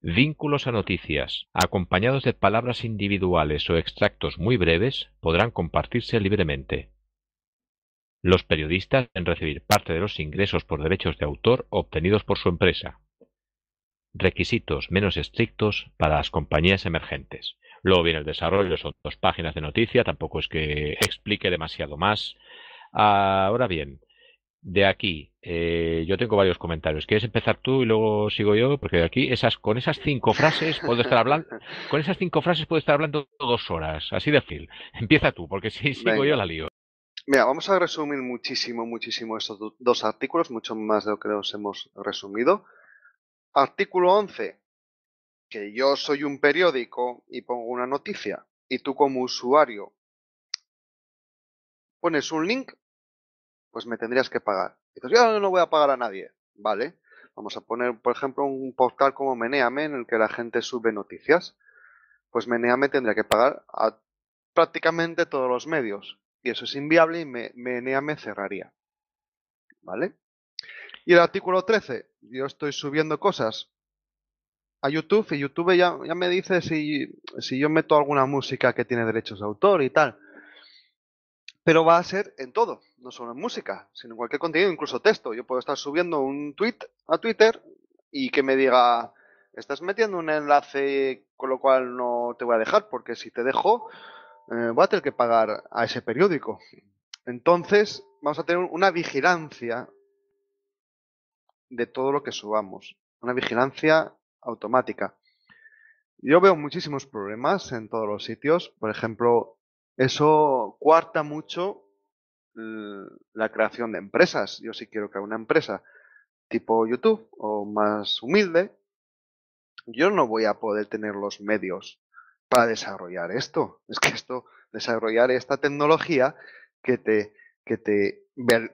Vínculos a noticias, acompañados de palabras individuales o extractos muy breves, podrán compartirse libremente. Los periodistas deben recibir parte de los ingresos por derechos de autor obtenidos por su empresa. Requisitos menos estrictos para las compañías emergentes. Luego viene el desarrollo, son dos páginas de noticia, tampoco es que explique demasiado más. Ahora bien, de aquí, eh, yo tengo varios comentarios. ¿Quieres empezar tú y luego sigo yo? Porque de aquí, esas, con esas cinco frases puedo estar hablando, con esas cinco frases puede estar hablando dos horas, así de fil, Empieza tú, porque si sigo yo la lío. Mira, vamos a resumir muchísimo, muchísimo estos dos artículos, mucho más de lo que los hemos resumido. Artículo 11 que yo soy un periódico y pongo una noticia y tú como usuario pones un link, pues me tendrías que pagar. Y yo no voy a pagar a nadie, ¿vale? Vamos a poner, por ejemplo, un portal como Meneame en el que la gente sube noticias. Pues Meneame tendría que pagar a prácticamente todos los medios. Y eso es inviable y Meneame cerraría. ¿Vale? Y el artículo 13, yo estoy subiendo cosas a YouTube y YouTube ya, ya me dice si, si, yo meto alguna música que tiene derechos de autor y tal. Pero va a ser en todo, no solo en música, sino en cualquier contenido, incluso texto. Yo puedo estar subiendo un tweet a Twitter y que me diga, estás metiendo un enlace con lo cual no te voy a dejar, porque si te dejo, eh, voy a tener que pagar a ese periódico. Entonces, vamos a tener una vigilancia de todo lo que subamos. Una vigilancia automática. Yo veo muchísimos problemas en todos los sitios. Por ejemplo, eso cuarta mucho la creación de empresas. Yo si quiero crear una empresa tipo YouTube o más humilde. Yo no voy a poder tener los medios para desarrollar esto. Es que esto, desarrollar esta tecnología que te, que te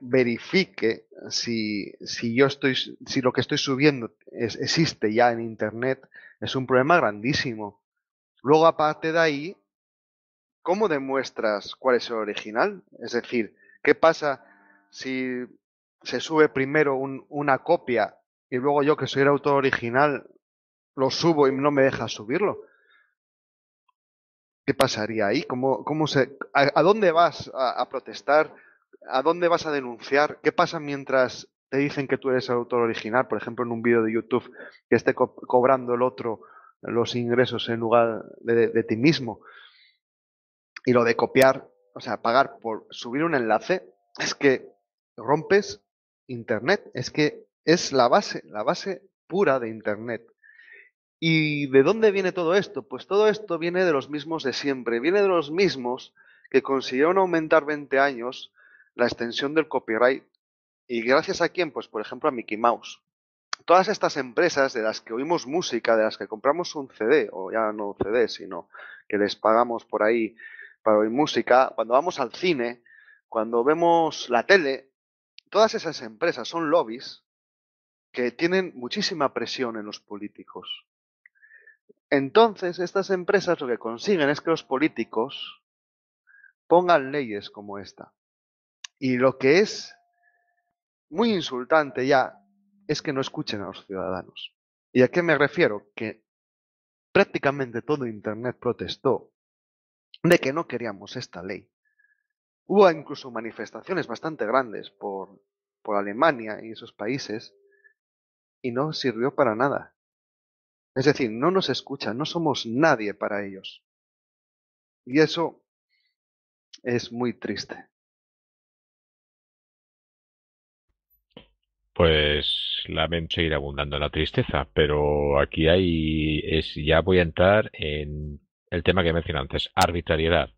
verifique si, si, yo estoy, si lo que estoy subiendo existe ya en Internet, es un problema grandísimo. Luego, aparte de ahí, ¿cómo demuestras cuál es el original? Es decir, ¿qué pasa si se sube primero una copia y luego yo que soy el autor original lo subo y no me deja subirlo? ¿Qué pasaría ahí? ¿Cómo, cómo se, a, dónde vas a protestar? a dónde vas a denunciar, qué pasa mientras te dicen que tú eres el autor original, por ejemplo, en un vídeo de YouTube que esté cobrando el otro los ingresos en lugar de, ti mismo. Y lo de copiar, o sea, pagar por subir un enlace, es que rompes Internet, es que es la base, la base pura de Internet. ¿Y de dónde viene todo esto? Pues todo esto viene de los mismos de siempre, viene de los mismos que consiguieron aumentar 20 años la extensión del copyright. ¿Y gracias a quién? Pues por ejemplo a Mickey Mouse. Todas estas empresas de las que oímos música, de las que compramos un CD, o ya no CD, sino que les pagamos por ahí para oír música, cuando vamos al cine, cuando vemos la tele, todas esas empresas son lobbies que tienen muchísima presión en los políticos. Entonces, estas empresas lo que consiguen es que los políticos pongan leyes como esta. Y lo que es muy insultante ya es que no escuchen a los ciudadanos. ¿Y a qué me refiero? Que prácticamente todo Internet protestó de que no queríamos esta ley. Hubo incluso manifestaciones bastante grandes por, por Alemania y esos países y no sirvió para nada. Es decir, no nos escuchan, no somos nadie para ellos. Y eso es muy triste. Pues lamento seguir abundando en la tristeza, pero aquí hay, es, ya voy a entrar en el tema que mencioné antes, arbitrariedad.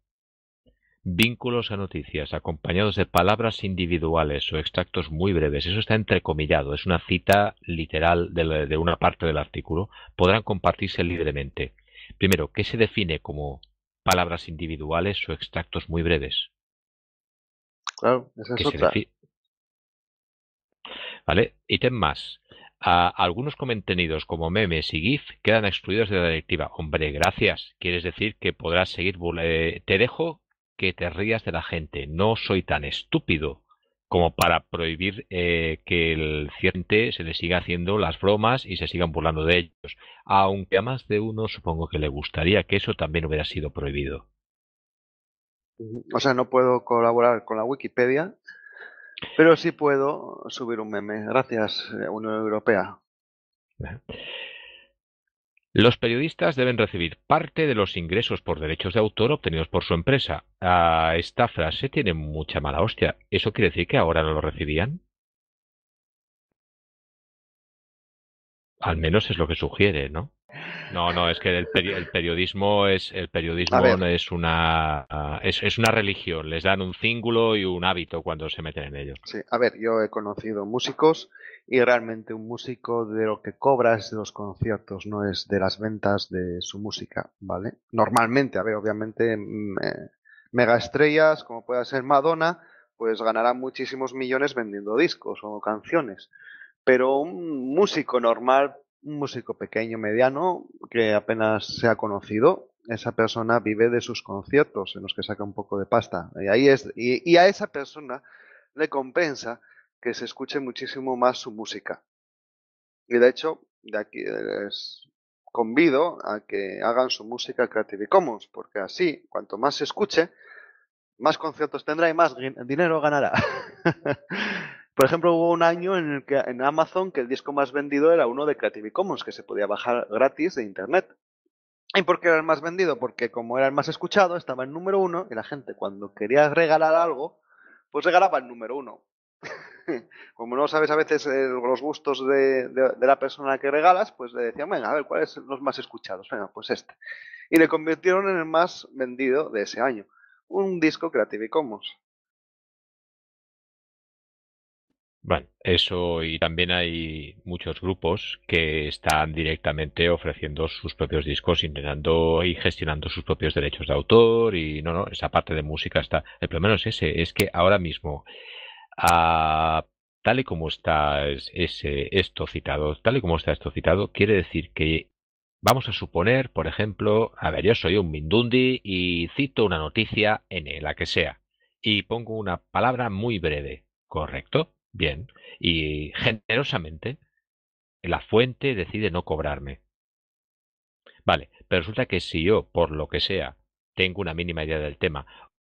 Vínculos a noticias acompañados de palabras individuales o extractos muy breves, eso está entrecomillado, es una cita literal de, una parte del artículo, podrán compartirse libremente. Primero, ¿qué se define como palabras individuales o extractos muy breves? Claro, es otra. ¿Vale? Ítem más. A algunos contenidos como memes y GIF quedan excluidos de la directiva. Hombre, gracias. Quieres decir que podrás seguir. te dejo que te rías de la gente. No soy tan estúpido como para prohibir eh, que el ciente se le siga haciendo las bromas y se sigan burlando de ellos. Aunque a más de uno supongo que le gustaría que eso también hubiera sido prohibido. O sea, no puedo colaborar con la Wikipedia pero sí puedo subir un meme. Gracias, eh, Unión Europea. Los periodistas deben recibir parte de los ingresos por derechos de autor obtenidos por su empresa. Ah, esta frase tiene mucha mala hostia. ¿Eso quiere decir que ahora no lo recibían? Al menos es lo que sugiere, ¿no? No, no, es que el, periodismo es el periodismo es una es, una religión. Les dan un cíngulo y un hábito cuando se meten en ello. Sí, a ver, yo he conocido músicos y realmente un músico de lo que cobra es de los conciertos, no es de las ventas de su música, ¿vale? Normalmente, a ver, obviamente megaestrellas mm, eh, mega estrellas como pueda ser Madonna, pues ganarán muchísimos millones vendiendo discos o canciones. Pero un músico normal un músico pequeño, mediano, que apenas se ha conocido, esa persona vive de sus conciertos en los que saca un poco de pasta. Y, ahí es, y, a esa persona le compensa que se escuche muchísimo más su música. Y de hecho, de aquí les convido a que hagan su música Creative Commons, porque así, cuanto más se escuche, más conciertos tendrá y más dinero ganará. Por ejemplo, hubo un año en el que en Amazon que el disco más vendido era uno de Creative Commons, que se podía bajar gratis de internet. ¿Y por qué era el más vendido? Porque como era el más escuchado, estaba en número uno y la gente cuando quería regalar algo, pues regalaba el número uno. como no sabes a veces eh, los gustos de, la persona que regalas, pues le decían, venga, a ver, ¿cuáles es los más escuchados? Venga, pues este. Y le convirtieron en el más vendido de ese año. Un disco Creative Commons. Bueno, eso y también hay muchos grupos que están directamente ofreciendo sus propios discos, intentando y gestionando sus propios derechos de autor y no, no, esa parte de música está. El lo menos ese, es que ahora mismo, ah, tal y como está ese, esto citado, tal y como está esto citado, quiere decir que vamos a suponer, por ejemplo, a ver, yo soy un Mindundi y cito una noticia en la que sea y pongo una palabra muy breve, ¿correcto? Bien. Y generosamente, la fuente decide no cobrarme. Vale, pero resulta que si yo, por lo que sea, tengo una mínima idea del tema,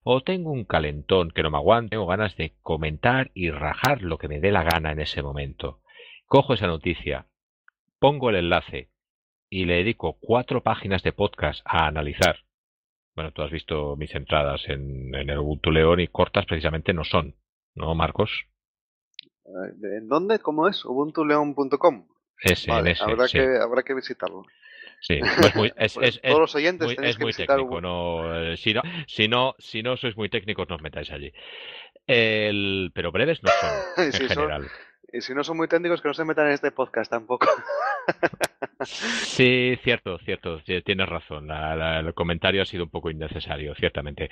o tengo un calentón que no me aguante, tengo ganas de comentar y rajar lo que me dé la gana en ese momento, cojo esa noticia, pongo el enlace y le dedico cuatro páginas de podcast a analizar. Bueno, tú has visto mis entradas en, en el Ubuntu León y cortas precisamente no son, ¿no, Marcos? ¿En dónde? ¿Cómo es? Ubuntuleon.com. Ese, ese, habrá, que, habrá que visitarlo. Sí, pues muy, pues es, es, todos los oyentes muy, tenéis es que muy visitar técnico. No, eh, si, no, si, no, si no sois muy técnicos, no os metáis allí. El, pero breves no son, en sí, general. Son, y si no son muy técnicos, que no se metan en este podcast tampoco. Sí, cierto, cierto, tienes razón. el comentario ha sido un poco innecesario, ciertamente.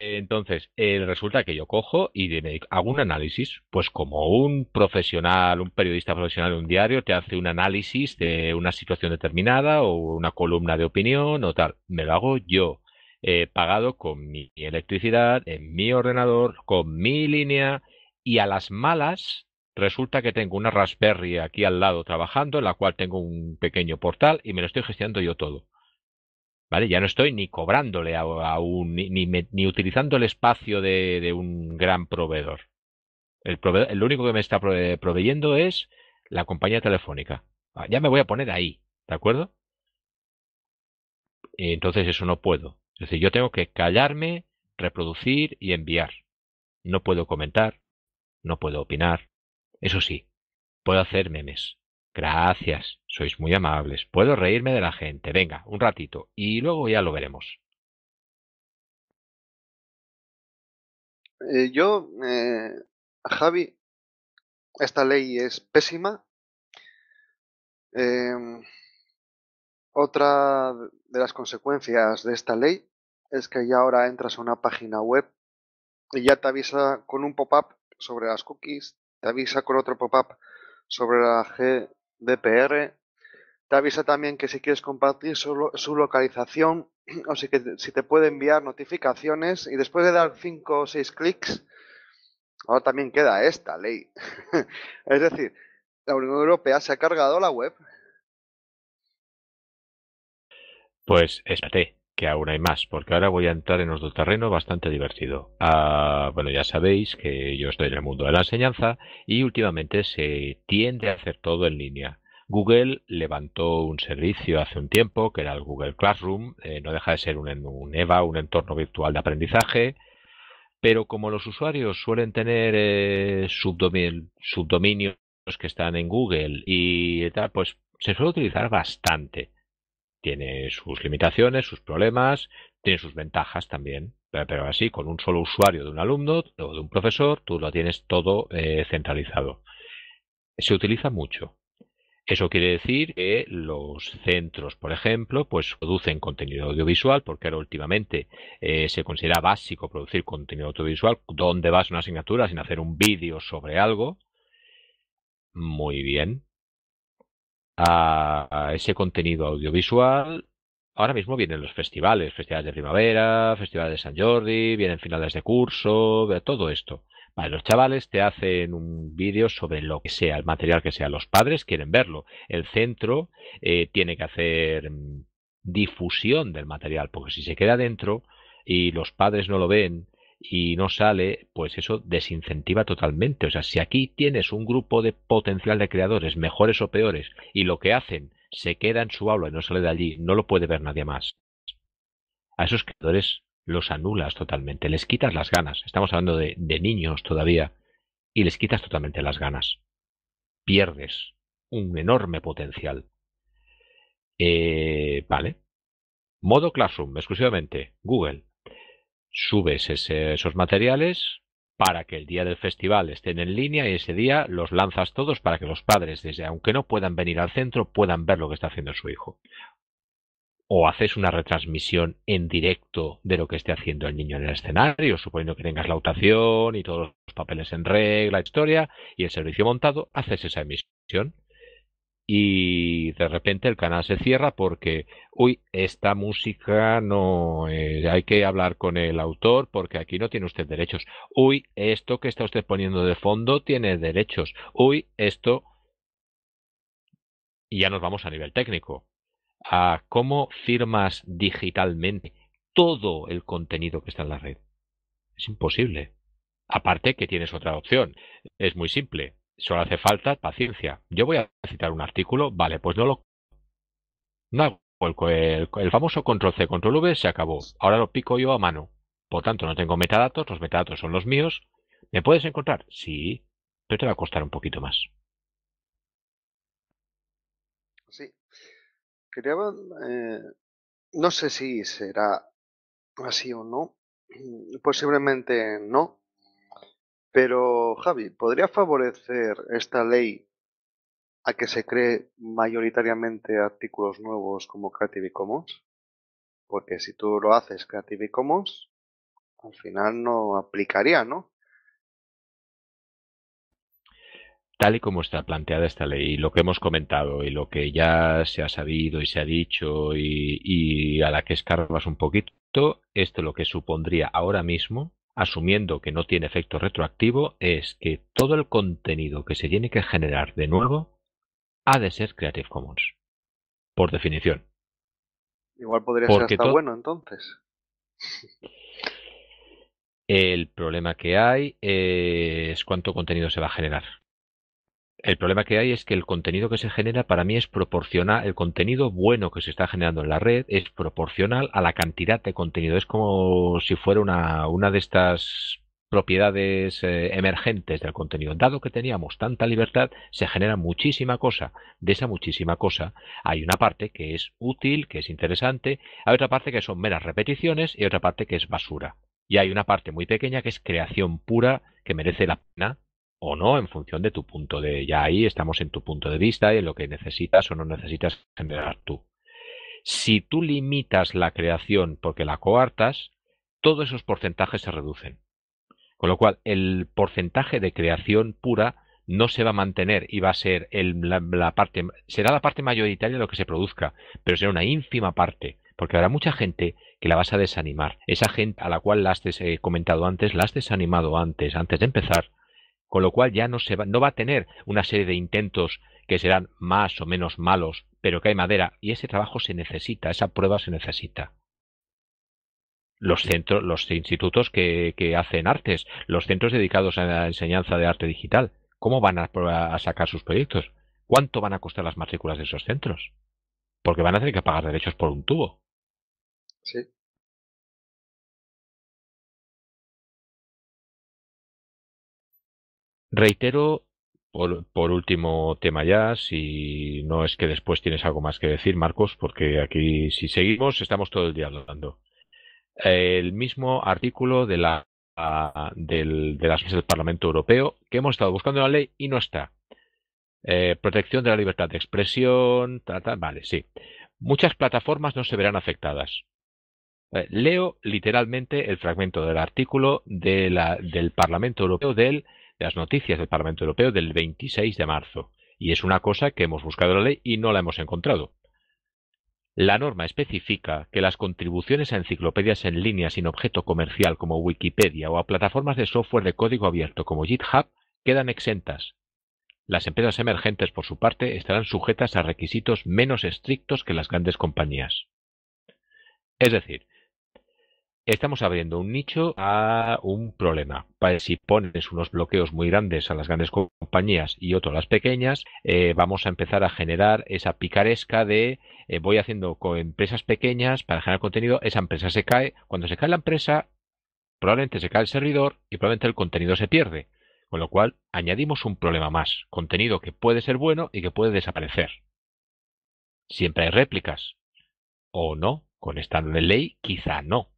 Entonces, eh, resulta que yo cojo y hago un análisis, pues como un profesional, un periodista profesional de un diario te hace un análisis de una situación determinada o una columna de opinión o tal. Me lo hago yo, eh, pagado con mi electricidad, en mi ordenador, con mi línea y a las malas Resulta que tengo una Raspberry aquí al lado trabajando, en la cual tengo un pequeño portal y me lo estoy gestionando yo todo. ¿Vale? Ya no estoy ni cobrándole a, un, ni, ni, utilizando el espacio de, un gran proveedor. El, único que me está proveyendo es la compañía telefónica. Ah, ya me voy a poner ahí, ¿de acuerdo? Entonces eso no puedo. Es decir, yo tengo que callarme, reproducir y enviar. No puedo comentar, no puedo opinar, eso sí, puedo hacer memes. Gracias, sois muy amables. Puedo reírme de la gente. Venga, un ratito. Y luego ya lo veremos. Eh, yo, eh, Javi, esta ley es pésima. Em, otra de las consecuencias de esta ley es que ya ahora entras a una página web y ya te avisa con un pop-up sobre las cookies, te avisa con otro pop-up sobre la GDPR. Te avisa también que si quieres compartir su, localización o si, que, si te puede enviar notificaciones y después de dar cinco o seis clics, ahora también queda esta ley. es decir, la Unión Europea se ha cargado la web. Pues espérate, que aún hay más, porque ahora voy a entrar en otro terreno bastante divertido. Ah, bueno, ya sabéis que yo estoy en el mundo de la enseñanza y últimamente se tiende a hacer todo en línea. Google levantó un servicio hace un tiempo que era el Google Classroom, eh, no deja de ser un, EVA, un entorno virtual de aprendizaje, pero como los usuarios suelen tener eh, subdominios que están en Google y tal, pues se suele utilizar bastante tiene sus limitaciones, sus problemas, tiene sus ventajas también, pero, así, con un solo usuario de un alumno o de un profesor, tú lo tienes todo eh, centralizado. Se utiliza mucho. Eso quiere decir que los centros, por ejemplo, pues producen contenido audiovisual, porque ahora últimamente eh, se considera básico producir contenido audiovisual. ¿Dónde vas una asignatura sin hacer un vídeo sobre algo? Muy bien, a, ese contenido audiovisual. Ahora mismo vienen los festivales, festivales de primavera, festivales de San Jordi, vienen finales de curso, todo esto. Vale, los chavales te hacen un vídeo sobre lo que sea, el material que sea. Los padres quieren verlo. El centro eh, tiene que hacer mm, difusión del material, porque si se queda dentro y los padres no lo ven y no sale, pues eso desincentiva totalmente. O sea, si aquí tienes un grupo de potencial de creadores, mejores o peores, y lo que hacen se queda en su aula y no sale de allí, no lo puede ver nadie más. A esos creadores los anulas totalmente, les quitas las ganas. Estamos hablando de, niños todavía, y les quitas totalmente las ganas. Pierdes un enorme potencial. Eh, vale. Modo Classroom, exclusivamente. Google subes esos materiales para que el día del festival estén en línea y ese día los lanzas todos para que los padres, desde aunque no puedan venir al centro, puedan ver lo que está haciendo su hijo. O haces una retransmisión en directo de lo que esté haciendo el niño en el escenario, suponiendo que tengas la autación y todos los papeles en regla, historia, y el servicio montado, haces esa emisión y de repente el canal se cierra porque, uy, esta música no, eh, hay que hablar con el autor porque aquí no tiene usted derechos. Uy, esto que está usted poniendo de fondo tiene derechos. Uy, esto... Y ya nos vamos a nivel técnico, a cómo firmas digitalmente todo el contenido que está en la red. Es imposible. Aparte que tienes otra opción. Es muy simple Solo hace falta paciencia. Yo voy a citar un artículo, vale, pues no lo... No hago el, famoso control C, control V se acabó. Ahora lo pico yo a mano. Por tanto, no tengo metadatos, los metadatos son los míos. ¿Me puedes encontrar? Sí, pero te va a costar un poquito más. Sí. Quería eh, no sé si será así o no. Posiblemente no, pero, Javi, ¿podría favorecer esta ley a que se cree mayoritariamente artículos nuevos como Creative Commons? Porque si tú lo haces Creative Commons, al final no aplicaría, ¿no? Tal y como está planteada esta ley, lo que hemos comentado y lo que ya se ha sabido y se ha dicho y, y a la que escarbas un poquito, esto lo que supondría ahora mismo asumiendo que no tiene efecto retroactivo, es que todo el contenido que se tiene que generar de nuevo ha de ser Creative Commons, por definición. Igual podría ser hasta bueno entonces. El problema que hay es cuánto contenido se va a generar. El problema que hay es que el contenido que se genera para mí es proporcional, el contenido bueno que se está generando en la red es proporcional a la cantidad de contenido. Es como si fuera una, una de estas propiedades eh, emergentes del contenido. Dado que teníamos tanta libertad, se genera muchísima cosa. De esa muchísima cosa hay una parte que es útil, que es interesante, hay otra parte que son meras repeticiones y otra parte que es basura. Y hay una parte muy pequeña que es creación pura que merece la pena o no en función de tu punto de ya ahí estamos en tu punto de vista y en lo que necesitas o no necesitas generar tú. Si tú limitas la creación porque la coartas, todos esos porcentajes se reducen. Con lo cual, el porcentaje de creación pura no se va a mantener y va a ser la, parte, será la parte mayoritaria de lo que se produzca, pero será una ínfima parte, porque habrá mucha gente que la vas a desanimar. Esa gente a la cual la has eh, comentado antes, la has desanimado antes, antes de empezar, con lo cual ya no, se va, no va a tener una serie de intentos que serán más o menos malos, pero que hay madera, y ese trabajo se necesita, esa prueba se necesita los centros, los institutos que, que, hacen artes, los centros dedicados a la enseñanza de arte digital. ¿Cómo van a, sacar sus proyectos? ¿Cuánto van a costar las matrículas de esos centros? Porque van a tener que pagar derechos por un tubo. Sí. Reitero, por, último tema ya, si no es que después tienes algo más que decir, Marcos, porque aquí si seguimos estamos todo el día hablando. El mismo artículo de, la, ah, del, de las del Parlamento Europeo que hemos estado buscando la ley y no está. Eh, protección de la libertad de expresión, tal, vale, sí. Muchas plataformas no se verán afectadas. Eh, leo literalmente el fragmento del artículo de la, del Parlamento Europeo del las noticias del Parlamento Europeo del 26 de marzo. Y es una cosa que hemos buscado la ley y no la hemos encontrado. La norma especifica que las contribuciones a enciclopedias en línea sin objeto comercial como Wikipedia o a plataformas de software de código abierto como GitHub quedan exentas. Las empresas emergentes, por su parte, estarán sujetas a requisitos menos estrictos que las grandes compañías. Es decir, estamos abriendo un nicho a un problema. Si pones unos bloqueos muy grandes a las grandes compañías y otros a las pequeñas, eh, vamos a empezar a generar esa picaresca de eh, voy haciendo con empresas pequeñas para generar contenido, esa empresa se cae, cuando se cae la empresa, probablemente se cae el servidor y probablemente el contenido se pierde. Con lo cual, añadimos un problema más, contenido que puede ser bueno y que puede desaparecer. Siempre hay réplicas. O no, con de ley quizá no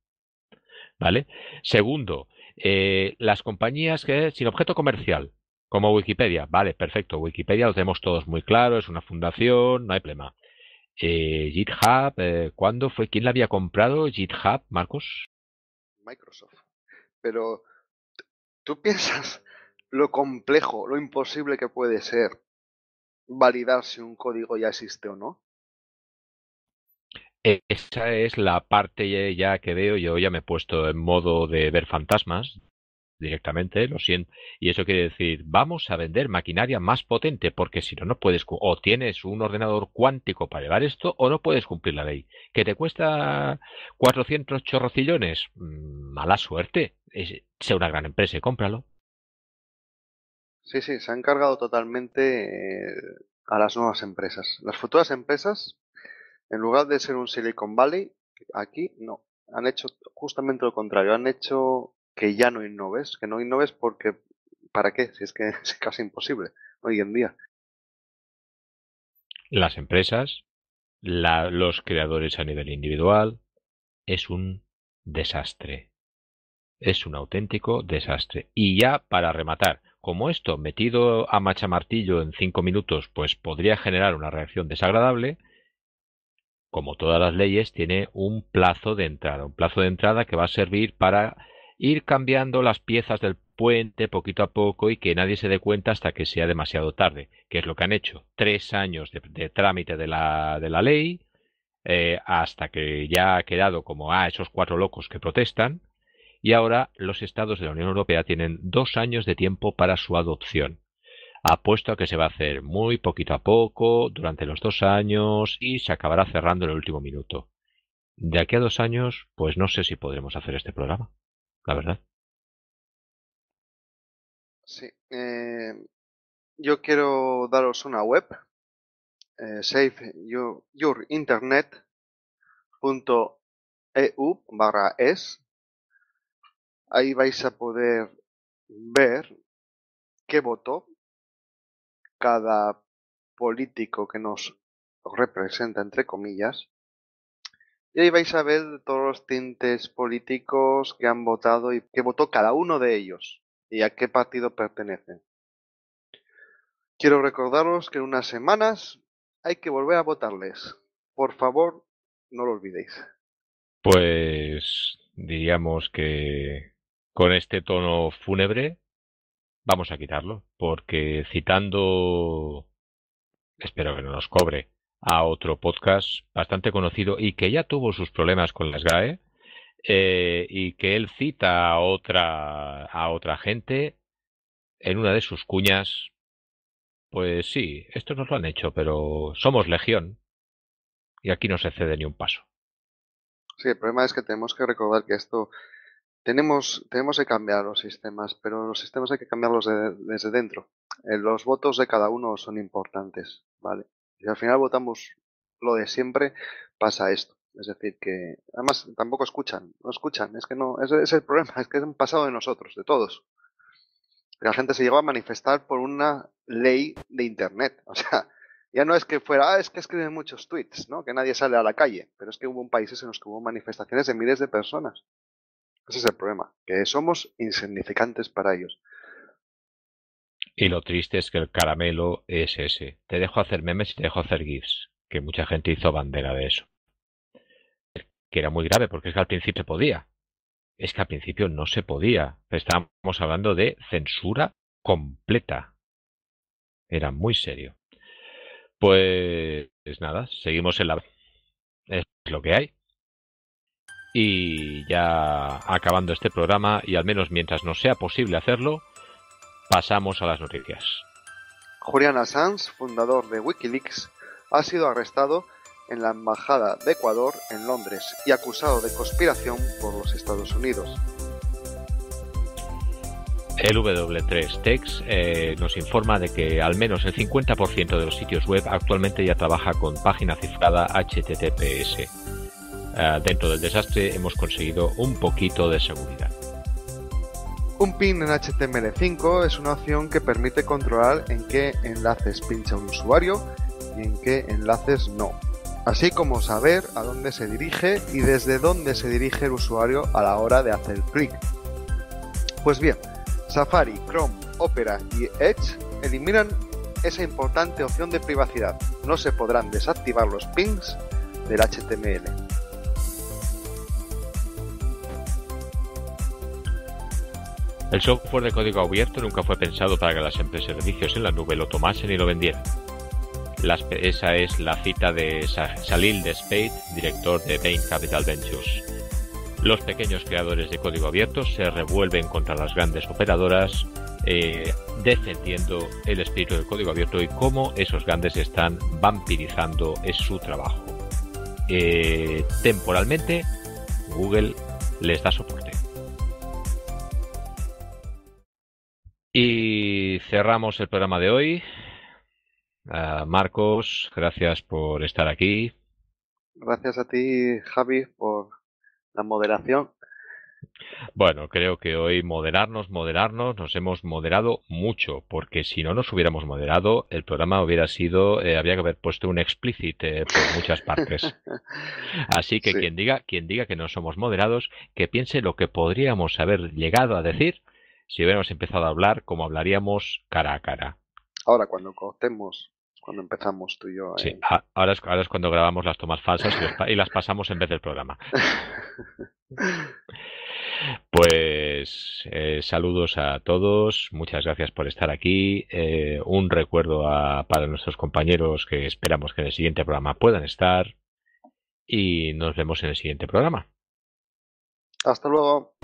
¿vale? Segundo, eh, las compañías que sin objeto comercial, como Wikipedia, vale, perfecto, Wikipedia lo tenemos todos muy claro, es una fundación, no hay problema. Eh, GitHub, eh, ¿cuándo fue? ¿Quién la había comprado? GitHub, Marcos. Microsoft. Pero tú piensas lo complejo, lo imposible que puede ser validar si un código ya existe o no. Eh, esa es la parte ya que veo. Yo ya me he puesto en modo de ver fantasmas directamente, lo siento. Y eso quiere decir, vamos a vender maquinaria más potente, porque si no, no puedes, o tienes un ordenador cuántico para llevar esto, o no puedes cumplir la ley. ¿Que te cuesta 400 chorrocillones? Mm, mala suerte. sea una gran empresa y cómpralo. Sí, sí, se han encargado totalmente eh, a las nuevas empresas. Las futuras empresas en lugar de ser un Silicon Valley, aquí no. Han hecho justamente lo contrario. Han hecho que ya no innoves, que no innoves porque ¿para qué? Si es que es casi imposible hoy en día. Las empresas, la, los creadores a nivel individual, es un desastre. Es un auténtico desastre. Y ya para rematar, como esto metido a machamartillo en cinco minutos, pues podría generar una reacción desagradable, como todas las leyes, tiene un plazo de entrada, un plazo de entrada que va a servir para ir cambiando las piezas del puente poquito a poco y que nadie se dé cuenta hasta que sea demasiado tarde, que es lo que han hecho. Tres años de, trámite de la, ley eh, hasta que ya ha quedado como, a ah, esos cuatro locos que protestan, y ahora los estados de la Unión Europea tienen dos años de tiempo para su adopción. Apuesto a que se va a hacer muy poquito a poco durante los dos años y se acabará cerrando en el último minuto. De aquí a dos años, pues no sé si podremos hacer este programa, la verdad. Sí. Eh, yo quiero daros una web, eh, e es. Ahí vais a poder ver qué voto cada político que nos representa, entre comillas, y ahí vais a ver todos los tintes políticos que han votado y que votó cada uno de ellos y a qué partido pertenecen. Quiero recordaros que en unas semanas hay que volver a votarles. Por favor, no lo olvidéis. Pues diríamos que con este tono fúnebre vamos a quitarlo, porque citando, espero que no nos cobre, a otro podcast bastante conocido y que ya tuvo sus problemas con las GAE, eh, y que él cita a otra, a otra gente en una de sus cuñas, pues sí, esto nos lo han hecho, pero somos legión y aquí no se cede ni un paso. Sí, el problema es que tenemos que recordar que esto tenemos, tenemos que cambiar los sistemas, pero los sistemas hay que cambiarlos desde dentro. Eh, los votos de cada uno son importantes, ¿vale? Si al final votamos lo de siempre, pasa esto. Es decir, que además tampoco escuchan, no escuchan, es que no, es el problema, es que es un pasado de nosotros, de todos. La gente se llegó a manifestar por una ley de Internet. O sea, ya no es que fuera, ah, es que escriben muchos tweets, ¿no? Que nadie sale a la calle, pero es que hubo un países en los que hubo manifestaciones de miles de personas. Ese es el problema, que somos insignificantes para ellos. Y lo triste es que el caramelo es ese. Te dejo hacer memes y te dejo hacer GIFs, que mucha gente hizo bandera de eso. Que era muy grave, porque es que al principio podía. Es que al principio no se podía. Estábamos hablando de censura completa. Era muy serio. Pues nada, seguimos en la... Es lo que hay. Y ya acabando este programa, y al menos mientras no sea posible hacerlo, pasamos a las noticias. Juliana Assange, fundador de Wikileaks, ha sido arrestado en la Embajada de Ecuador en Londres y acusado de conspiración por los Estados Unidos. El W3Tex eh, nos informa de que al menos el 50% de los sitios web actualmente ya trabaja con página cifrada HTTPS. Ah, dentro del desastre hemos conseguido un poquito de seguridad. Un pin en HTML5 es una opción que permite controlar en qué enlaces pincha un usuario y en qué enlaces no, así como saber a dónde se dirige y desde dónde se dirige el usuario a la hora de hacer clic. Pues bien, Safari, Chrome, Opera y Edge eliminan esa importante opción de privacidad. No se podrán desactivar los pins del HTML. El software de código abierto nunca fue pensado para que las empresas de servicios en la nube lo tomasen y lo vendieran. esa es la cita de Salil Despate, director de Bain Capital Ventures. Los pequeños creadores de código abierto se revuelven contra las grandes operadoras, eh, defendiendo el espíritu del código abierto y cómo esos grandes están vampirizando su trabajo. Eh, temporalmente, Google les da soporte. Y cerramos el programa de hoy. Marcos, gracias por estar aquí. Gracias a ti, Javi, por la moderación. Bueno, creo que hoy moderarnos, moderarnos, nos hemos moderado mucho, porque si no nos hubiéramos moderado, el programa hubiera sido, eh, habría que haber puesto un explícite eh, por muchas partes. Así que quien diga, quien diga que no somos moderados, que piense lo que podríamos haber llegado a decir si hubiéramos empezado a hablar como hablaríamos cara a cara. Ahora, cuando cortemos, cuando empezamos tú y yo. Sí, ahora es, cuando grabamos las tomas falsas y, las pasamos en vez del programa. Pues eh, saludos a todos, muchas gracias por estar aquí. Eh, un recuerdo para nuestros compañeros que esperamos que en el siguiente programa puedan estar y nos vemos en el siguiente programa. Hasta luego.